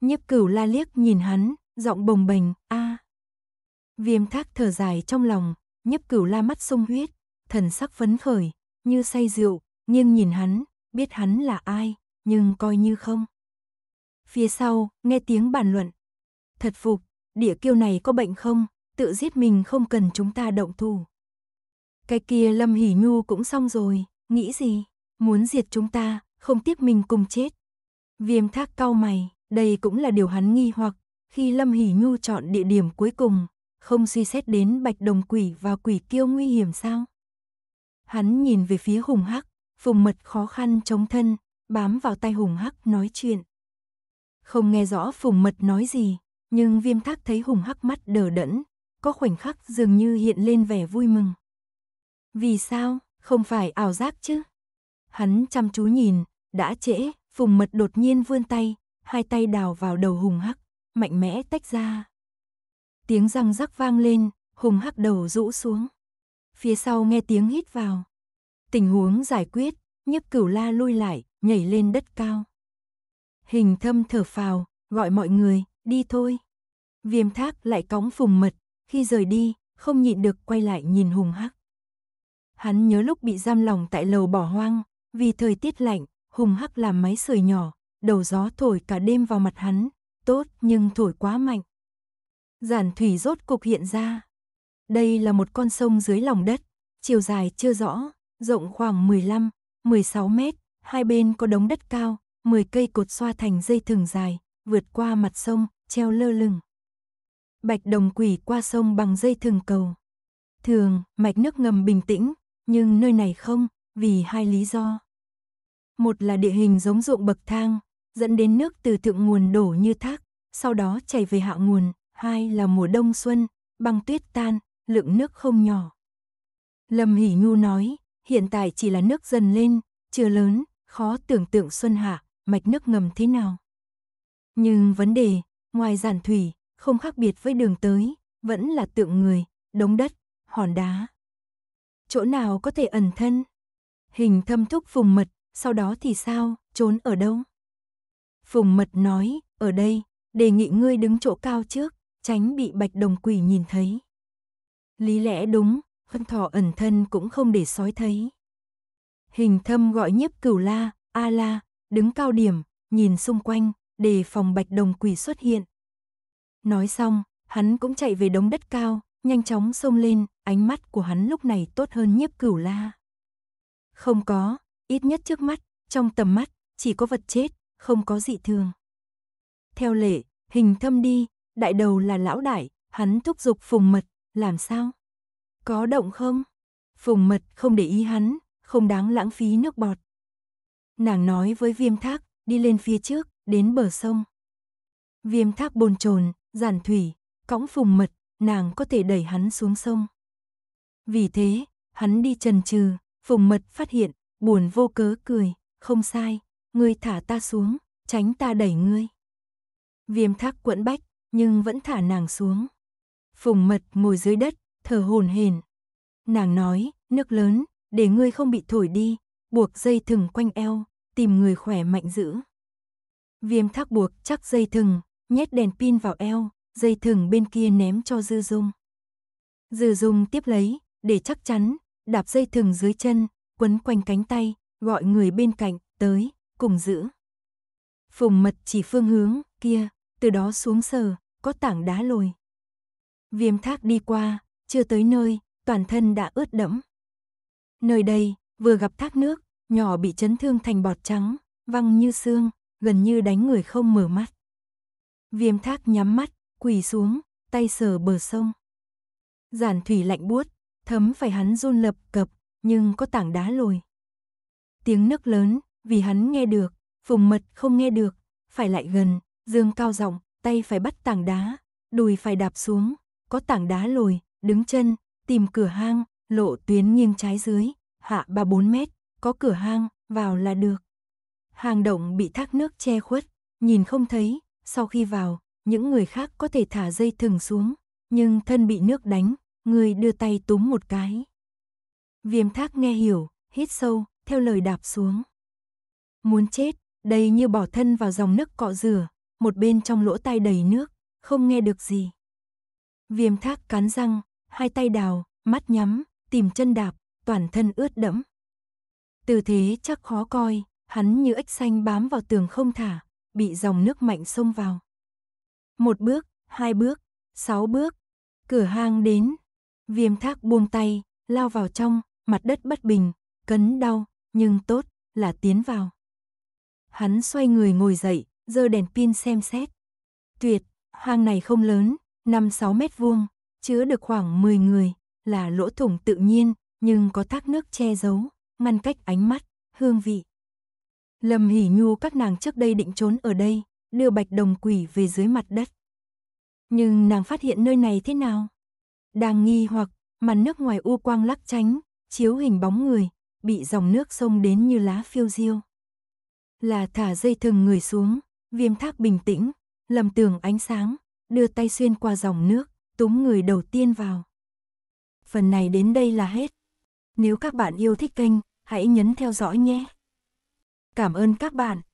Nhiếp cửu la liếc nhìn hắn, giọng bồng bềnh, A. Viêm thác thở dài trong lòng, nhiếp cửu la mắt sung huyết, thần sắc phấn khởi, như say rượu, nghiêng nhìn hắn, biết hắn là ai, nhưng coi như không. Phía sau, nghe tiếng bàn luận. Thật phục, địa kiêu này có bệnh không, tự giết mình không cần chúng ta động thủ. Cái kia Lâm Hỷ Nhu cũng xong rồi, nghĩ gì? Muốn diệt chúng ta, không tiếc mình cùng chết. Viêm thác cau mày, đây cũng là điều hắn nghi hoặc. Khi Lâm Hỷ Nhu chọn địa điểm cuối cùng, không suy xét đến bạch đồng quỷ và quỷ kiêu nguy hiểm sao? Hắn nhìn về phía hùng hắc, phùng mật khó khăn chống thân, bám vào tay hùng hắc nói chuyện. Không nghe rõ phùng mật nói gì, nhưng viêm thác thấy hùng hắc mắt đờ đẫn, có khoảnh khắc dường như hiện lên vẻ vui mừng. Vì sao? Không phải ảo giác chứ? Hắn chăm chú nhìn, đã trễ, Phùng Mật đột nhiên vươn tay, hai tay đào vào đầu Hùng Hắc, mạnh mẽ tách ra. Tiếng răng rắc vang lên, Hùng Hắc đầu rũ xuống. Phía sau nghe tiếng hít vào. Tình huống giải quyết, nhấp cửu la lui lại, nhảy lên đất cao. Hình thâm thở phào, gọi mọi người, đi thôi. Viêm thác lại cóng Phùng Mật, khi rời đi, không nhịn được quay lại nhìn Hùng Hắc. Hắn nhớ lúc bị giam lỏng tại lầu bỏ hoang, vì thời tiết lạnh, hùng hắc làm máy sưởi nhỏ, đầu gió thổi cả đêm vào mặt hắn, tốt nhưng thổi quá mạnh. Giản thủy rốt cục hiện ra. Đây là một con sông dưới lòng đất, chiều dài chưa rõ, rộng khoảng 15, 16 mét, hai bên có đống đất cao, 10 cây cột xoa thành dây thừng dài, vượt qua mặt sông, treo lơ lửng. Bạch đồng quỷ qua sông bằng dây thừng cầu. Thường, mạch nước ngầm bình tĩnh, nhưng nơi này không, vì hai lý do. Một là địa hình giống ruộng bậc thang, dẫn đến nước từ thượng nguồn đổ như thác, sau đó chảy về hạ nguồn. Hai là mùa đông xuân, băng tuyết tan, lượng nước không nhỏ. Lâm Hỷ Nhu nói, hiện tại chỉ là nước dần lên, chưa lớn, khó tưởng tượng xuân hạ, mạch nước ngầm thế nào. Nhưng vấn đề, ngoài giản thủy, không khác biệt với đường tới, vẫn là tượng người, đống đất, hòn đá chỗ nào có thể ẩn thân? Hình thâm thúc Phùng Mật, sau đó thì sao, trốn ở đâu? Phùng Mật nói, ở đây, đề nghị ngươi đứng chỗ cao trước, tránh bị bạch đồng quỷ nhìn thấy. Lý lẽ đúng, con thỏ ẩn thân cũng không để sói thấy. Hình thâm gọi nhiếp cửu la, a la, đứng cao điểm, nhìn xung quanh, đề phòng bạch đồng quỷ xuất hiện. Nói xong, hắn cũng chạy về đống đất cao, nhanh chóng xông lên, ánh mắt của hắn lúc này tốt hơn nhiếp cửu la. Không có, ít nhất trước mắt, trong tầm mắt, chỉ có vật chết, không có dị thường. Theo lệ, hình thâm đi, đại đầu là lão đại, hắn thúc giục phùng mật, làm sao? Có động không? Phùng mật không để ý hắn, không đáng lãng phí nước bọt. Nàng nói với viêm thác, đi lên phía trước, đến bờ sông. Viêm thác bồn chồn, giản thủy, cõng phùng mật, nàng có thể đẩy hắn xuống sông. Vì thế, hắn đi trần trừ, phùng mật phát hiện, buồn vô cớ cười, không sai, ngươi thả ta xuống, tránh ta đẩy ngươi. Viêm thác quẫn bách, nhưng vẫn thả nàng xuống. Phùng mật ngồi dưới đất, thở hồn hển. Nàng nói, nước lớn, để ngươi không bị thổi đi, buộc dây thừng quanh eo, tìm người khỏe mạnh giữ. Viêm thác buộc chắc dây thừng, nhét đèn pin vào eo, dây thừng bên kia ném cho Dư Dung. Dư Dung tiếp lấy, để chắc chắn, đạp dây thừng dưới chân, quấn quanh cánh tay, gọi người bên cạnh, tới, cùng giữ. Phùng mật chỉ phương hướng, kia, từ đó xuống sờ, có tảng đá lồi. Viêm thác đi qua, chưa tới nơi, toàn thân đã ướt đẫm. Nơi đây, vừa gặp thác nước, nhỏ bị chấn thương thành bọt trắng, văng như xương, gần như đánh người không mở mắt. Viêm thác nhắm mắt, quỳ xuống, tay sờ bờ sông. Giản thủy lạnh buốt, thấm phải hắn run lập cập, nhưng có tảng đá lồi. Tiếng nấc lớn, vì hắn nghe được, phùng mật không nghe được, phải lại gần, dương cao giọng, tay phải bắt tảng đá, đùi phải đạp xuống, có tảng đá lồi, đứng chân, tìm cửa hang, lộ tuyến nghiêng trái dưới, hạ ba bốn mét, có cửa hang, vào là được. Hàng động bị thác nước che khuất, nhìn không thấy, sau khi vào, những người khác có thể thả dây thừng xuống, nhưng thân bị nước đánh, người đưa tay túm một cái. Viêm thác nghe hiểu, hít sâu, theo lời đạp xuống. Muốn chết, đây như bỏ thân vào dòng nước cọ rửa, một bên trong lỗ tai đầy nước, không nghe được gì. Viêm thác cắn răng, hai tay đào, mắt nhắm, tìm chân đạp, toàn thân ướt đẫm. Tư thế chắc khó coi, hắn như ếch xanh bám vào tường không thả, bị dòng nước mạnh xông vào. Một bước, hai bước, sáu bước. Cửa hang đến. Viêm thác buông tay, lao vào trong, mặt đất bất bình, cấn đau, nhưng tốt là tiến vào. Hắn xoay người ngồi dậy, giơ đèn pin xem xét. Tuyệt, hang này không lớn, 5-6 mét vuông, chứa được khoảng 10 người, là lỗ thủng tự nhiên, nhưng có thác nước che giấu, ngăn cách ánh mắt, hương vị. Lâm Hỉ Nhu các nàng trước đây định trốn ở đây, đưa bạch đồng quỷ về dưới mặt đất. Nhưng nàng phát hiện nơi này thế nào? Đang nghi hoặc, mặt nước ngoài u quang lắc tránh, chiếu hình bóng người, bị dòng nước sông đến như lá phiêu diêu. Là thả dây thừng người xuống, viêm thác bình tĩnh, lầm tường ánh sáng, đưa tay xuyên qua dòng nước, túm người đầu tiên vào. Phần này đến đây là hết. Nếu các bạn yêu thích kênh, hãy nhấn theo dõi nhé. Cảm ơn các bạn.